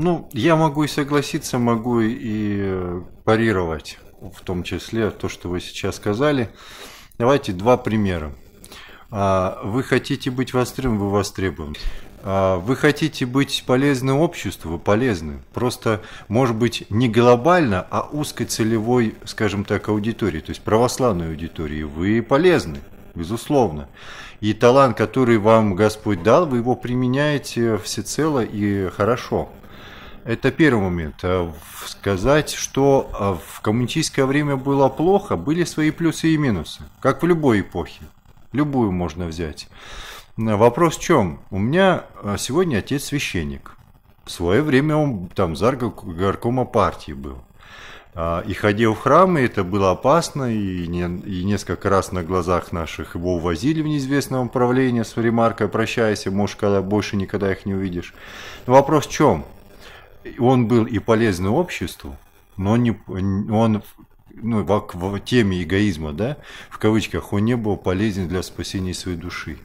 Ну, я могу и согласиться, могу и э, парировать, в том числе то, что вы сейчас сказали. Давайте два примера. А, вы хотите быть востребован, вы востребованы. А, вы хотите быть полезны обществу, вы полезны. Просто, может быть, не глобально, а узкой целевой, скажем так, аудитории, то есть православной аудитории, вы полезны, безусловно. И талант, который вам Господь дал, вы его применяете всецело и хорошо. Это первый момент. А сказать, что а, в коммунистическое время было плохо, были свои плюсы и минусы, как в любой эпохе. Любую можно взять. Вопрос в чем? У меня а, сегодня отец священник. В свое время он там заркома партии был. И ходил в храмы, это было опасно, и, не, и несколько раз на глазах наших его увозили в неизвестное управление с ремаркой «Прощайся, можешь когда, больше никогда их не увидишь». Но вопрос в чем? он был и полезен обществу, но он, не, он ну, в, в теме эгоизма, да, в кавычках, он не был полезен для спасения своей души.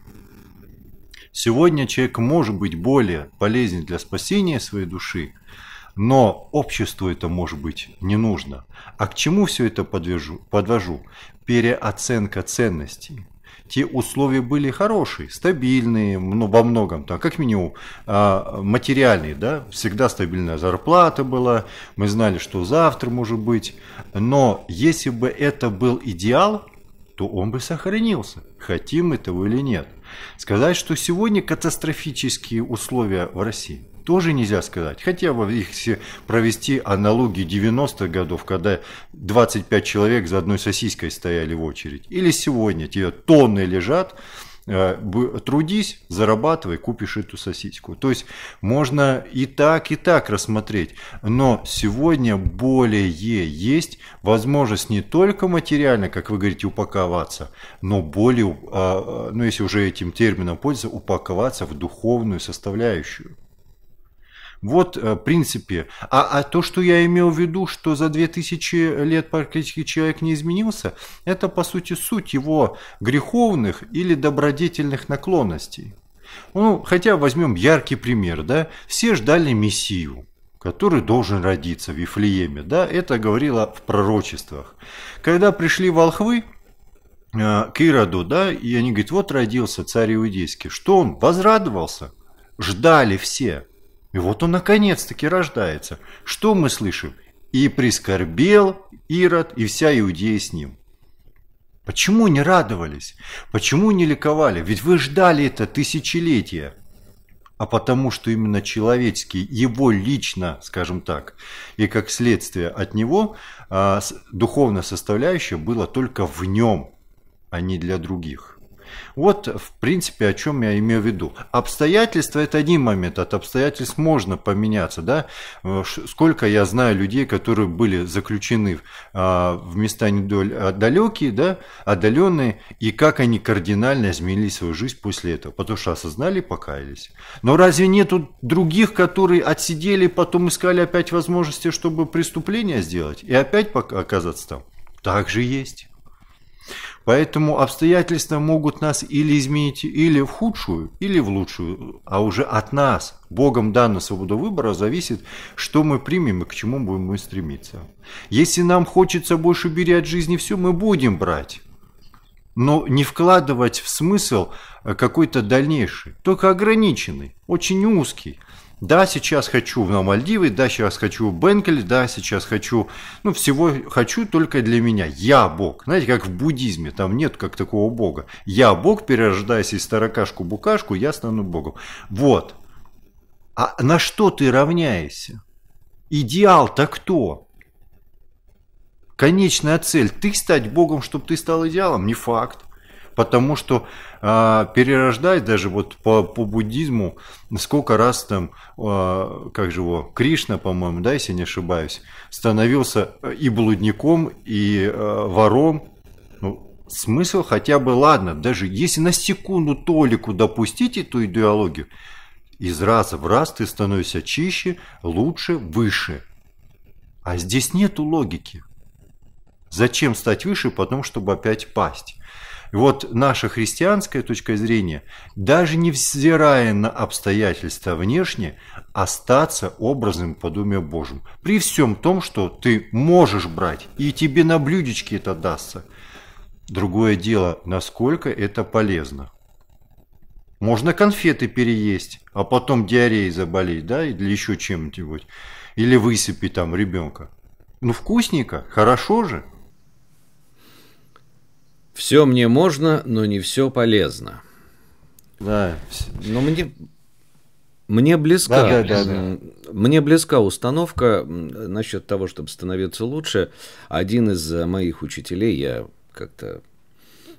Сегодня человек может быть более полезен для спасения своей души, но обществу это может быть не нужно. А к чему все это подвяжу, подвожу? Переоценка ценностей те условия были хорошие, стабильные, ну, во многом, там, как минимум, а, материальные, да, всегда стабильная зарплата была, мы знали, что завтра может быть, но если бы это был идеал, то он бы сохранился, хотим этого или нет. Сказать, что сегодня катастрофические условия в России – тоже нельзя сказать. Хотя бы если провести аналогии 90-х годов, когда 25 человек за одной сосиской стояли в очередь. Или сегодня тебе тонны лежат, э, трудись, зарабатывай, купишь эту сосиску. То есть можно и так, и так рассмотреть. Но сегодня более есть возможность не только материально, как вы говорите, упаковаться, но более, а, а, ну если уже этим термином пользоваться, упаковаться в духовную составляющую. Вот, э, в принципе. А, а то, что я имел в виду, что за 2000 лет практически человек не изменился, это, по сути, суть его греховных или добродетельных наклонностей. Ну, хотя возьмем яркий пример, да, все ждали Мессию который должен родиться в Вифлееме. Да, это говорило в пророчествах. Когда пришли волхвы, э, к Ироду, да, и они говорят, вот родился царь иудейский. Что он? Возрадовался. Ждали все. И вот он наконец-таки рождается. Что мы слышим? И прискорбел Ирод и вся Иудея с ним. Почему не радовались? Почему не ликовали? Ведь вы ждали это тысячелетия. А потому что именно человеческий, его лично, скажем так, и как следствие от него, а, духовная составляющая была только в нем, а не для других. Вот, в принципе, о чем я имею в виду. Обстоятельства – это один момент, от обстоятельств можно поменяться, да. Э, сколько я знаю людей, которые были заключены в а, места а, далекие, да, отдаленные, и как они кардинально изменили свою жизнь после этого, потому что осознали покаялись. Но разве нету других, которые отсидели, потом искали опять возможности, чтобы преступление сделать и опять оказаться там? Так же есть. Поэтому обстоятельства могут нас или изменить или в худшую, или в лучшую. А уже от нас, Богом данная свобода выбора, зависит, что мы примем и к чему будем мы стремиться. Если нам хочется больше бери от жизни все, мы будем брать но не вкладывать в смысл э, какой-то дальнейший, только ограниченный, очень узкий. Да, сейчас хочу на Мальдивы, да, сейчас хочу Бенкель, да, сейчас хочу, ну, всего хочу только для меня. Я Бог. Знаете, как в буддизме, там нет как такого Бога. Я Бог, перерождаясь из таракашку-букашку, я стану Богом. Вот. А на что ты равняешься? Идеал-то кто? Конечная цель. Ты стать Богом, чтобы ты стал идеалом? Не факт потому что э, перерождать даже вот по, по буддизму, сколько раз там, э, как же его, Кришна, по-моему, да, если не ошибаюсь, становился и блудником, и э, вором, ну, смысл хотя бы, ладно, даже если на секунду толику допустить эту идеологию, из раза в раз ты становишься чище, лучше, выше. А здесь нету логики. Зачем стать выше, потом, чтобы опять пасть? Вот наша христианская точка зрения, даже невзирая на обстоятельства внешне, остаться образным подобием Божьим. При всем том, что ты можешь брать, и тебе на блюдечке это дастся. Другое дело, насколько это полезно. Можно конфеты переесть, а потом диареей заболеть, да, или еще чем-нибудь. Или высыпи там ребенка. Ну вкусненько, хорошо же. Все мне можно, но не все полезно. Да. Но мне, мне близка, да, да, да, да. мне близка установка насчет того, чтобы становиться лучше. Один из э, моих учителей, я как-то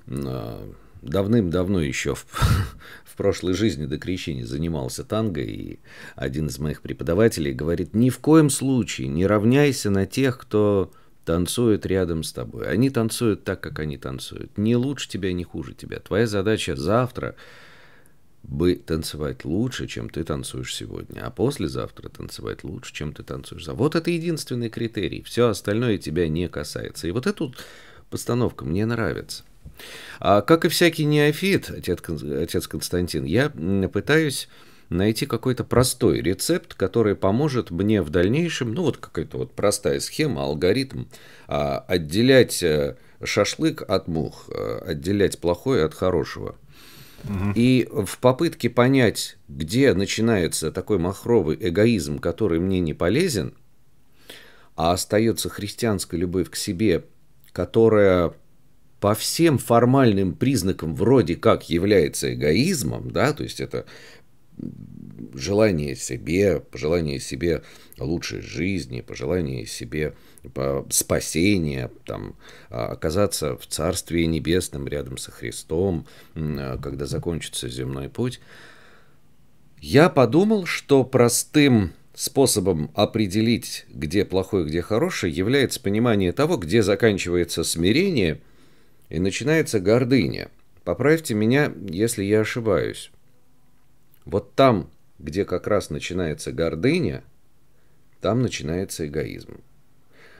э, давным-давно еще в, в прошлой жизни до крещения занимался танго, и один из моих преподавателей говорит, ни в коем случае не равняйся на тех, кто танцуют рядом с тобой. Они танцуют так, как они танцуют. Не лучше тебя, не хуже тебя. Твоя задача завтра бы танцевать лучше, чем ты танцуешь сегодня, а послезавтра танцевать лучше, чем ты танцуешь. Вот это единственный критерий. Все остальное тебя не касается. И вот эту постановка мне нравится. А как и всякий неофит, отец, отец Константин, я пытаюсь найти какой-то простой рецепт, который поможет мне в дальнейшем, ну вот какая-то вот простая схема, алгоритм, а, отделять э, шашлык от мух, э, отделять плохое от хорошего. И в попытке понять, где начинается такой махровый эгоизм, который мне не полезен, а остается христианская любовь к себе, которая по всем формальным признакам вроде как является эгоизмом, да, то есть это желание себе, пожелание себе лучшей жизни, пожелание себе э, спасения, там, а, оказаться в Царстве Небесном рядом со Христом, э, когда закончится земной путь, я подумал, что простым способом определить, где плохое, где хорошее, является понимание того, где заканчивается смирение и начинается гордыня. Поправьте меня, если я ошибаюсь. Вот там, где как раз начинается гордыня, там начинается эгоизм.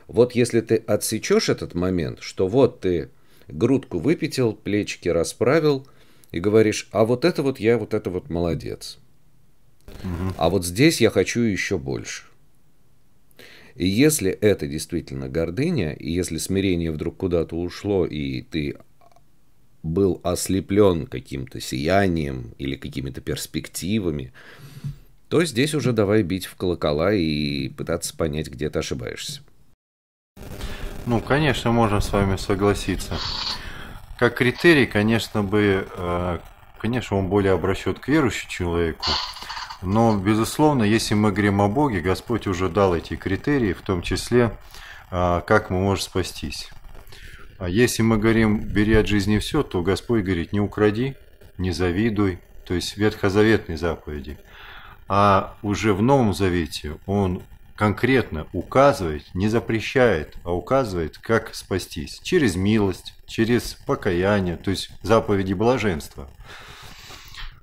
Вот если ты отсечешь этот момент, что вот ты грудку выпятил, плечики расправил и говоришь, а вот это вот я, вот это вот молодец. А вот здесь я хочу еще больше. И если это действительно гордыня, и если смирение вдруг куда-то ушло, и ты был ослеплен каким-то сиянием или какими-то перспективами, то здесь уже давай бить в колокола и пытаться понять, где ты ошибаешься. Ну, конечно, можно с вами согласиться. Как критерий, конечно бы, э, конечно, он более обращен к верующему человеку. Но, безусловно, если мы говорим о Боге, Господь уже дал эти критерии, в том числе, э, как мы можем спастись. А если мы говорим «бери от жизни все», то Господь говорит «не укради, не завидуй», то есть ветхозаветные заповеди. А уже в Новом Завете он конкретно указывает, не запрещает, а указывает, как спастись. Через милость, через покаяние, то есть заповеди блаженства.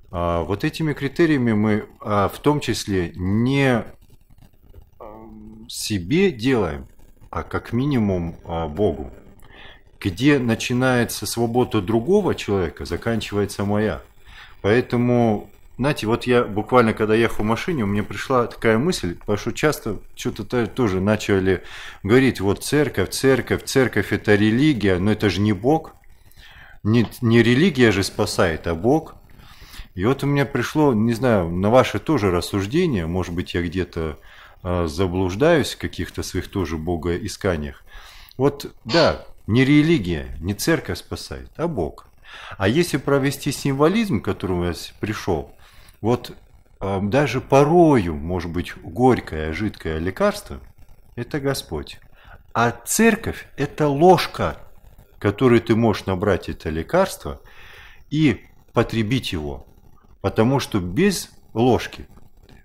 А вот этими критериями мы а в том числе не эм, себе делаем, а как минимум а, Богу где начинается свобода другого человека, заканчивается моя. Поэтому, знаете, вот я буквально, когда ехал в машине, у меня пришла такая мысль, потому что часто что-то тоже начали говорить, вот церковь, церковь, церковь это религия, но это же не Бог. Не, не религия же спасает, а Бог. И вот у меня пришло, не знаю, на ваше тоже рассуждение, может быть, я где-то а, заблуждаюсь в каких-то своих тоже богоисканиях. Вот, да, не религия, не церковь спасает, а Бог. А если провести символизм, к которому я пришел, вот а, даже порою, может быть, горькое, жидкое лекарство – это Господь. А церковь – это ложка, которой ты можешь набрать это лекарство и потребить его. Потому что без ложки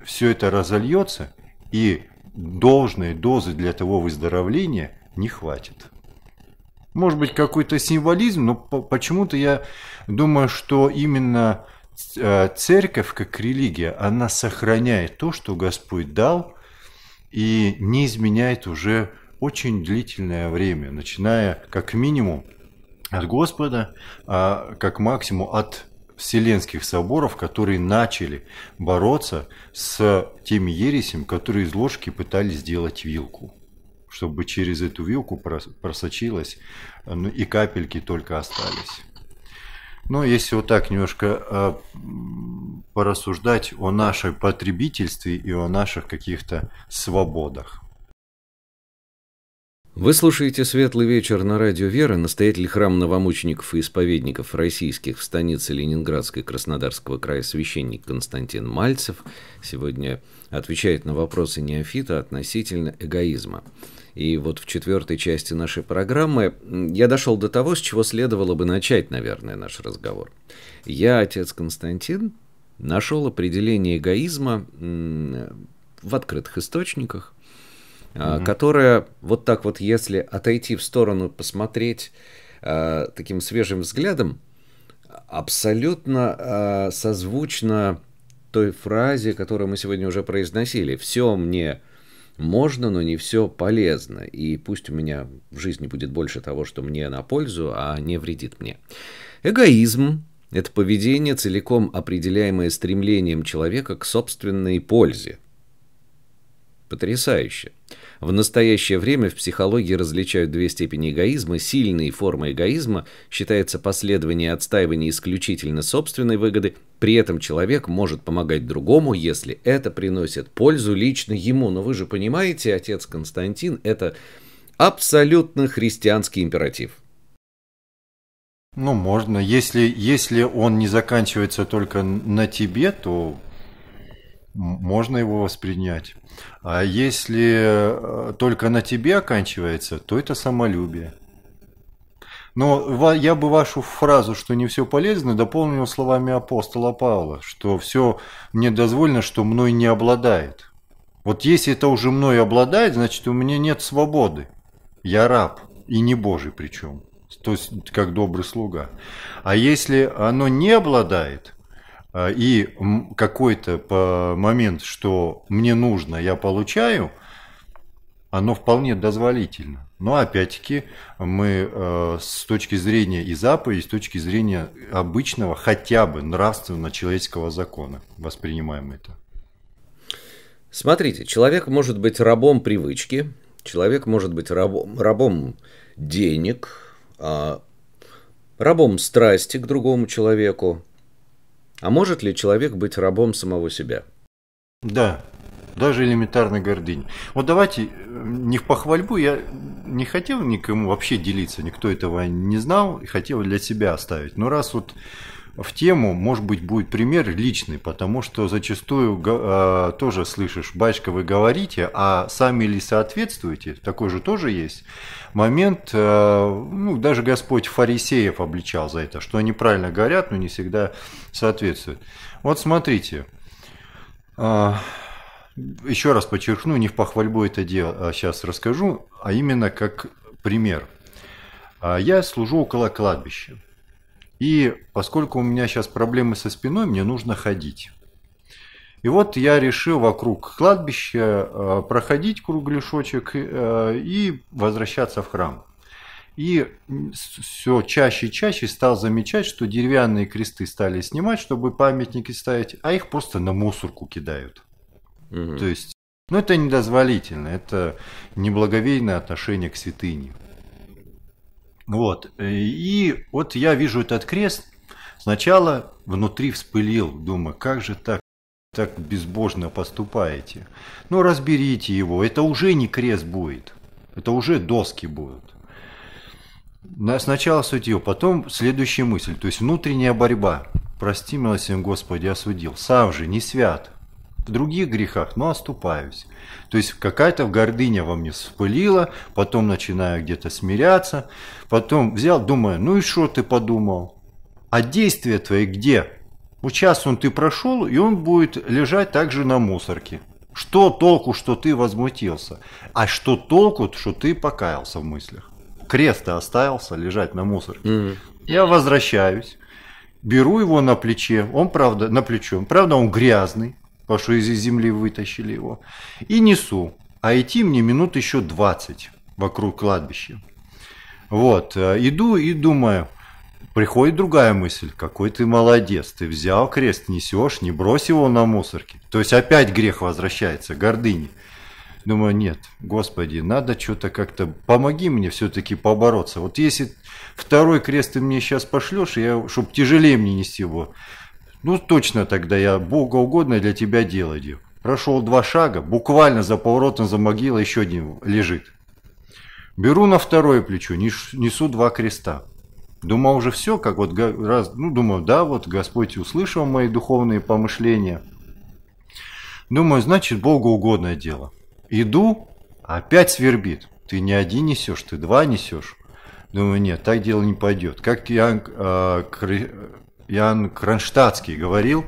все это разольется, и должной дозы для того выздоровления не хватит. Может быть, какой-то символизм, но почему-то я думаю, что именно э, церковь как религия, она сохраняет то, что Господь дал, и не изменяет уже очень длительное время, начиная как минимум от Господа, а как максимум от вселенских соборов, которые начали бороться с теми ересем, которые из ложки пытались сделать вилку чтобы через эту вилку просочилось ну, и капельки только остались. Но если вот так немножко а, порассуждать о нашей потребительстве и о наших каких-то свободах. Вы слушаете «Светлый вечер» на радио «Вера», настоятель храма новомучеников и исповедников российских в станице Ленинградской Краснодарского края священник Константин Мальцев сегодня отвечает на вопросы неофита относительно эгоизма. И вот в четвертой части нашей программы я дошел до того, с чего следовало бы начать, наверное, наш разговор. Я, отец Константин, нашел определение эгоизма в открытых источниках, mm которая вот так вот, если отойти в сторону, посмотреть э, таким свежим взглядом, абсолютно э, созвучна той фразе, которую мы сегодня уже произносили. Все мне можно, но не все полезно. И пусть у меня в жизни будет больше того, что мне на пользу, а не вредит мне. Эгоизм – это поведение, целиком определяемое стремлением человека к собственной пользе. Потрясающе. В настоящее время в психологии различают две степени эгоизма. Сильные формы эгоизма считается последование отстаивания исключительно собственной выгоды. При этом человек может помогать другому, если это приносит пользу лично ему. Но вы же понимаете, отец Константин, это абсолютно христианский императив. Ну, можно. Если, если он не заканчивается только на тебе, то можно его воспринять. А если э, только на тебе оканчивается, то это самолюбие. Но я бы вашу фразу, что не все полезно, дополнил словами апостола Павла, что все мне дозволено, что мной не обладает. Вот если это уже мной обладает, значит у меня нет свободы. Я раб, и не Божий причем, то есть как добрый слуга. А если оно не обладает – а, и какой-то момент, что мне нужно, я получаю, оно вполне дозволительно. Но опять-таки мы а, с точки зрения ИЗАПа и с точки зрения обычного хотя бы нравственно-человеческого закона воспринимаем это. Смотрите, человек может быть рабом привычки, человек может быть рабом, рабом денег, а, рабом страсти к другому человеку, а может ли человек быть рабом самого себя? Да, даже элементарной гордыни. Вот давайте э, не в похвальбу, я не хотел никому вообще делиться, никто этого не знал, и хотел для себя оставить. Но раз вот в тему, может быть, будет пример личный, потому что зачастую э, тоже слышишь, бачка, вы говорите, а сами ли соответствуете, такой же тоже есть момент, э, ну, даже Господь фарисеев обличал за это, что они правильно говорят, но не всегда соответствуют. Вот смотрите, э, еще раз подчеркну, не в похвальбу это дело а сейчас расскажу, а именно как пример. Я служу около кладбища. И поскольку у меня сейчас проблемы со спиной, мне нужно ходить. И вот я решил вокруг кладбища э, проходить кругляшочек э, и возвращаться в храм. И все чаще и чаще стал замечать, что деревянные кресты стали снимать, чтобы памятники ставить, а их просто на мусорку кидают. Угу. То есть, ну это недозволительно, это неблаговейное отношение к святыне. Вот. И вот я вижу этот крест. Сначала внутри вспылил, думаю, как же так, так безбожно поступаете. Ну, разберите его, это уже не крест будет, это уже доски будут. Сначала судил, потом следующая мысль, то есть внутренняя борьба. Прости, милосердным Господи, осудил. Сам же не свят. В других грехах, но оступаюсь. То есть какая-то гордыня во мне вспылила, потом начинаю где-то смиряться, потом взял, думаю, ну и что ты подумал? А действия твои где? Вот сейчас он ты прошел, и он будет лежать также на мусорке. Что толку, что ты возмутился? А что толку, что ты покаялся в мыслях? Крест оставился лежать на мусорке. Mm-hmm. Я возвращаюсь, беру его на плече, он правда на плечо, правда он грязный, потому что из земли вытащили его. И несу. А идти мне минут еще 20 вокруг кладбища. Вот, э, иду и думаю, приходит другая мысль, какой ты молодец, ты взял крест, несешь, не брось его на мусорке. То есть опять грех возвращается, гордыни. Думаю, нет, господи, надо что-то как-то, помоги мне все-таки побороться. Вот если второй крест ты мне сейчас пошлешь, я, чтобы тяжелее мне нести его, ну точно тогда я богоугодно для тебя делаю. Прошел два шага, буквально за поворотом за могилой еще один лежит. Беру на второе плечо, несу два креста. Думал уже все, как вот раз, ну думаю, да, вот Господь услышал мои духовные помышления. Думаю, значит, Богу угодное дело. Иду, опять свербит. Ты не один несешь, ты два несешь. Думаю, нет, так дело не пойдет. Как я э, Ян Кронштадтский говорил.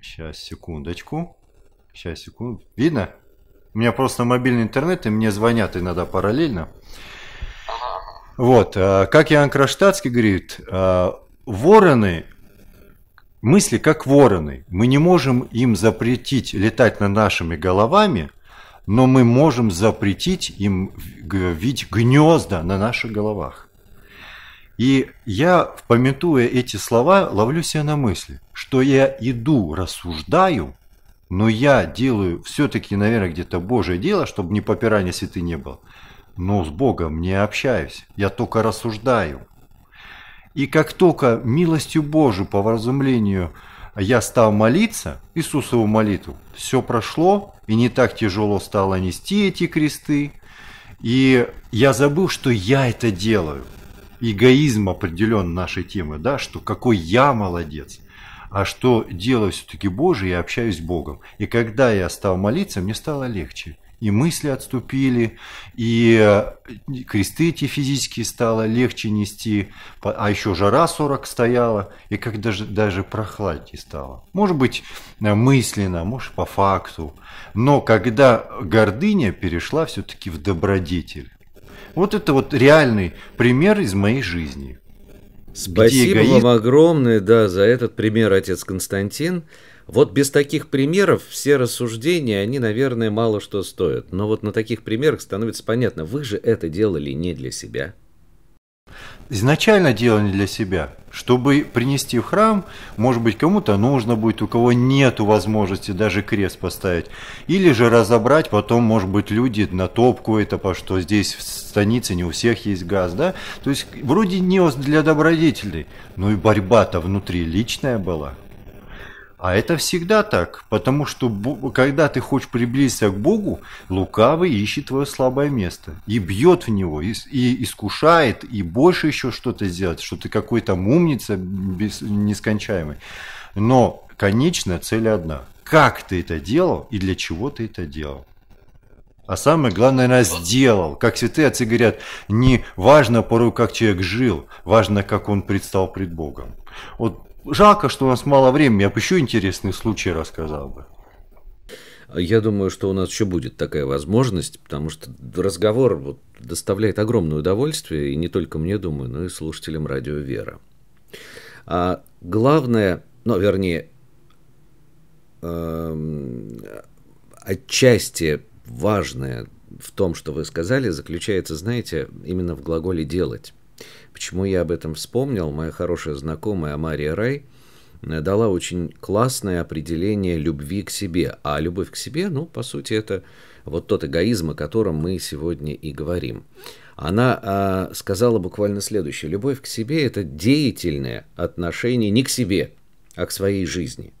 Сейчас, секундочку. Сейчас, секунду. Видно? У меня просто мобильный интернет, и мне звонят иногда параллельно. Вот, э, как Ян Кронштадтский говорит, э, вороны, мысли как вороны. Мы не можем им запретить летать над нашими головами, но мы можем запретить им видеть гнезда на наших головах. И я, пометуя эти слова, ловлю себя на мысли, что я иду, рассуждаю, но я делаю все-таки, наверное, где-то Божье дело, чтобы ни попирания святы не было, но с Богом не общаюсь, я только рассуждаю. И как только милостью Божию по вразумлению я стал молиться, Иисусову молитву, все прошло, и не так тяжело стало нести эти кресты, и я забыл, что я это делаю – эгоизм определен нашей темы, да, что какой я молодец, а что делаю все-таки Божие, и общаюсь с Богом. И когда я стал молиться, мне стало легче. И мысли отступили, и э, кресты эти физические стало легче нести, а еще жара 40 стояла, и как даже, даже прохладнее стало. Может быть э, мысленно, может по факту, но когда гордыня перешла все-таки в добродетель, вот это вот реальный пример из моей жизни. Спасибо эгоист... вам огромное, да, за этот пример, отец Константин. Вот без таких примеров все рассуждения, они, наверное, мало что стоят. Но вот на таких примерах становится понятно, вы же это делали не для себя изначально делали для себя, чтобы принести в храм, может быть, кому-то нужно будет, у кого нет возможности даже крест поставить, или же разобрать, потом, может быть, люди на топку это, по что здесь в станице не у всех есть газ, да, то есть вроде не для добродетелей, но и борьба-то внутри личная была – а это всегда так, потому что когда ты хочешь приблизиться к Богу, лукавый ищет твое слабое место и бьет в него, и, и искушает, и больше еще что-то сделать, что ты какой то умница без, нескончаемый. Но конечная цель одна. Как ты это делал и для чего ты это делал? А самое главное, нас сделал. Как святые отцы говорят, не важно порой, как человек жил, важно, как он предстал пред Богом. Вот Жалко, что у нас мало времени, я бы еще интересные случаи рассказал бы. Я думаю, что у нас еще будет такая возможность, потому что разговор вот доставляет огромное удовольствие, и не только мне, думаю, но и слушателям радио «Вера». А главное, ну, вернее, эм, отчасти важное в том, что вы сказали, заключается, знаете, именно в глаголе «делать». Почему я об этом вспомнил? Моя хорошая знакомая Мария Рай э, дала очень классное определение любви к себе. А любовь к себе, ну, по сути, это вот тот эгоизм, о котором мы сегодня и говорим. Она а, сказала буквально следующее. Любовь к себе – это деятельное отношение не к себе, а к своей жизни.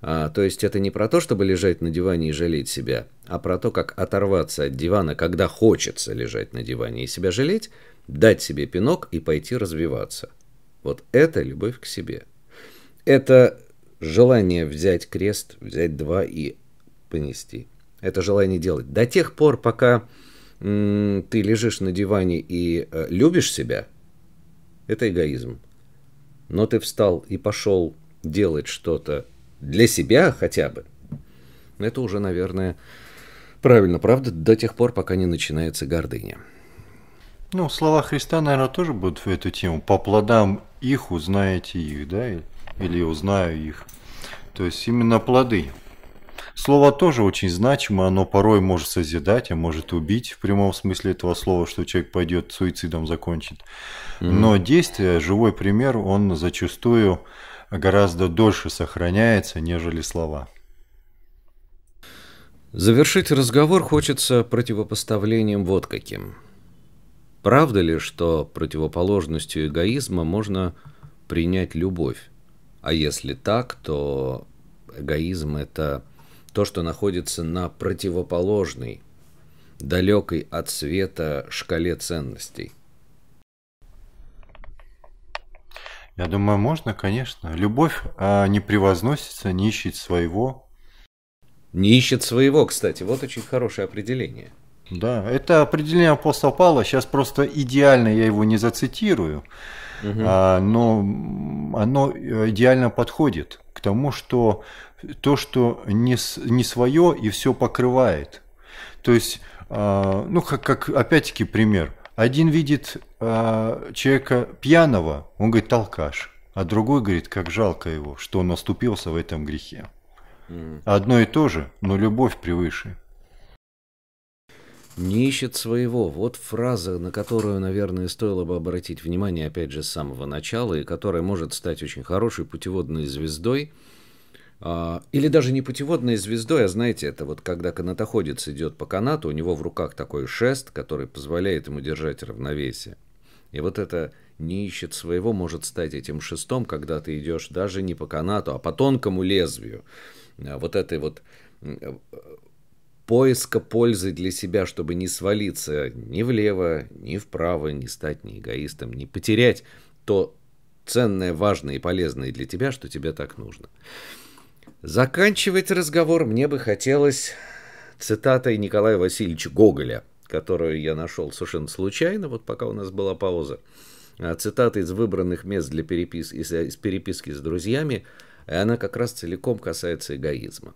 А, то есть это не про то, чтобы лежать на диване и жалеть себя, а про то, как оторваться от дивана, когда хочется лежать на диване и себя жалеть – дать себе пинок и пойти развиваться. Вот это любовь к себе. Это желание взять крест, взять два и понести. Это желание делать. До тех пор, пока ты лежишь на диване и э, любишь себя, это эгоизм. Но ты встал и пошел делать что-то для себя хотя бы, это уже, наверное, правильно, правда, до тех пор, пока не начинается гордыня. Ну, слова Христа, наверное, тоже будут в эту тему. По плодам их узнаете их, да, или узнаю их. То есть именно плоды. Слово тоже очень значимо, оно порой может созидать, а может убить в прямом смысле этого слова, что человек пойдет суицидом закончит. Но действие, живой пример, он зачастую гораздо дольше сохраняется, нежели слова. Завершить разговор хочется противопоставлением вот каким – Правда ли, что противоположностью эгоизма можно принять любовь? А если так, то эгоизм – это то, что находится на противоположной, далекой от света шкале ценностей. Я думаю, можно, конечно. Любовь а, не превозносится, не ищет своего. Не ищет своего, кстати. Вот очень хорошее определение. Да, это определение апостола Павла. Сейчас просто идеально я его не зацитирую, угу. а, но оно э, идеально подходит к тому, что то, что не, не свое и все покрывает. То есть, а, ну, как, как опять-таки пример. Один видит а, человека пьяного, он говорит толкаш, а другой говорит, как жалко его, что он оступился в этом грехе. Одно и то же, но любовь превыше не ищет своего. Вот фраза, на которую, наверное, стоило бы обратить внимание, опять же, с самого начала, и которая может стать очень хорошей путеводной звездой. А, или даже не путеводной звездой, а знаете, это вот когда канатоходец идет по канату, у него в руках такой шест, который позволяет ему держать равновесие. И вот это не ищет своего может стать этим шестом, когда ты идешь даже не по канату, а по тонкому лезвию. А вот этой вот поиска пользы для себя, чтобы не свалиться ни влево, ни вправо, не стать ни эгоистом, не потерять то ценное, важное и полезное для тебя, что тебе так нужно. Заканчивать разговор мне бы хотелось цитатой Николая Васильевича Гоголя, которую я нашел совершенно случайно, вот пока у нас была пауза. А, Цитаты из выбранных мест для перепис... из переписки с друзьями, и она как раз целиком касается эгоизма.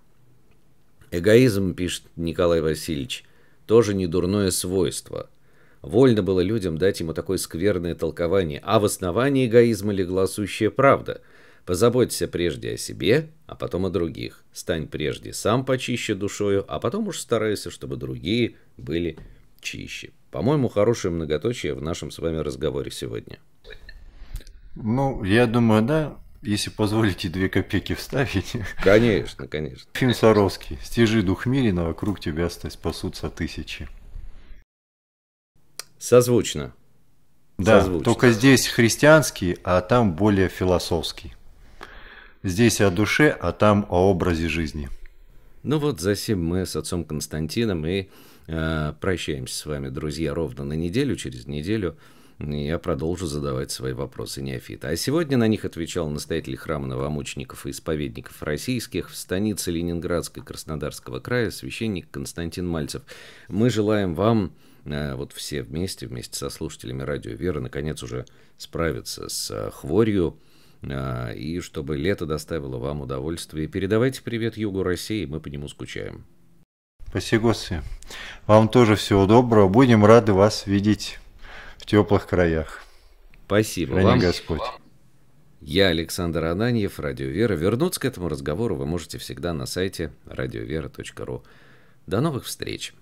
Эгоизм, пишет Николай Васильевич, тоже не дурное свойство. Вольно было людям дать ему такое скверное толкование, а в основании эгоизма легла сущая правда. Позаботься прежде о себе, а потом о других. Стань прежде сам почище душою, а потом уж старайся, чтобы другие были чище. По-моему, хорошее многоточие в нашем с вами разговоре сегодня. Ну, я думаю, да если позволите две копейки вставить. Конечно, конечно. Фильм Саровский. Стежи Духмирина, вокруг тебя спасутся тысячи. Созвучно. Да, Созвучно. только здесь христианский, а там более философский. Здесь о душе, а там о образе жизни. Ну вот за сим мы с отцом Константином и э, прощаемся с вами, друзья, ровно на неделю, через неделю я продолжу задавать свои вопросы неофита. А сегодня на них отвечал настоятель храма новомучеников и исповедников российских в станице Ленинградской Краснодарского края священник Константин Мальцев. Мы желаем вам э, вот все вместе, вместе со слушателями радио Вера, наконец уже справиться с э, хворью, э, и чтобы лето доставило вам удовольствие. Передавайте привет Югу России, мы по нему скучаем. Спасибо, Вам тоже всего доброго. Будем рады вас видеть в теплых краях. Спасибо Храни вам. Господь. Я Александр Ананьев, Радио Вера. Вернуться к этому разговору вы можете всегда на сайте радиовера.ру. До новых встреч!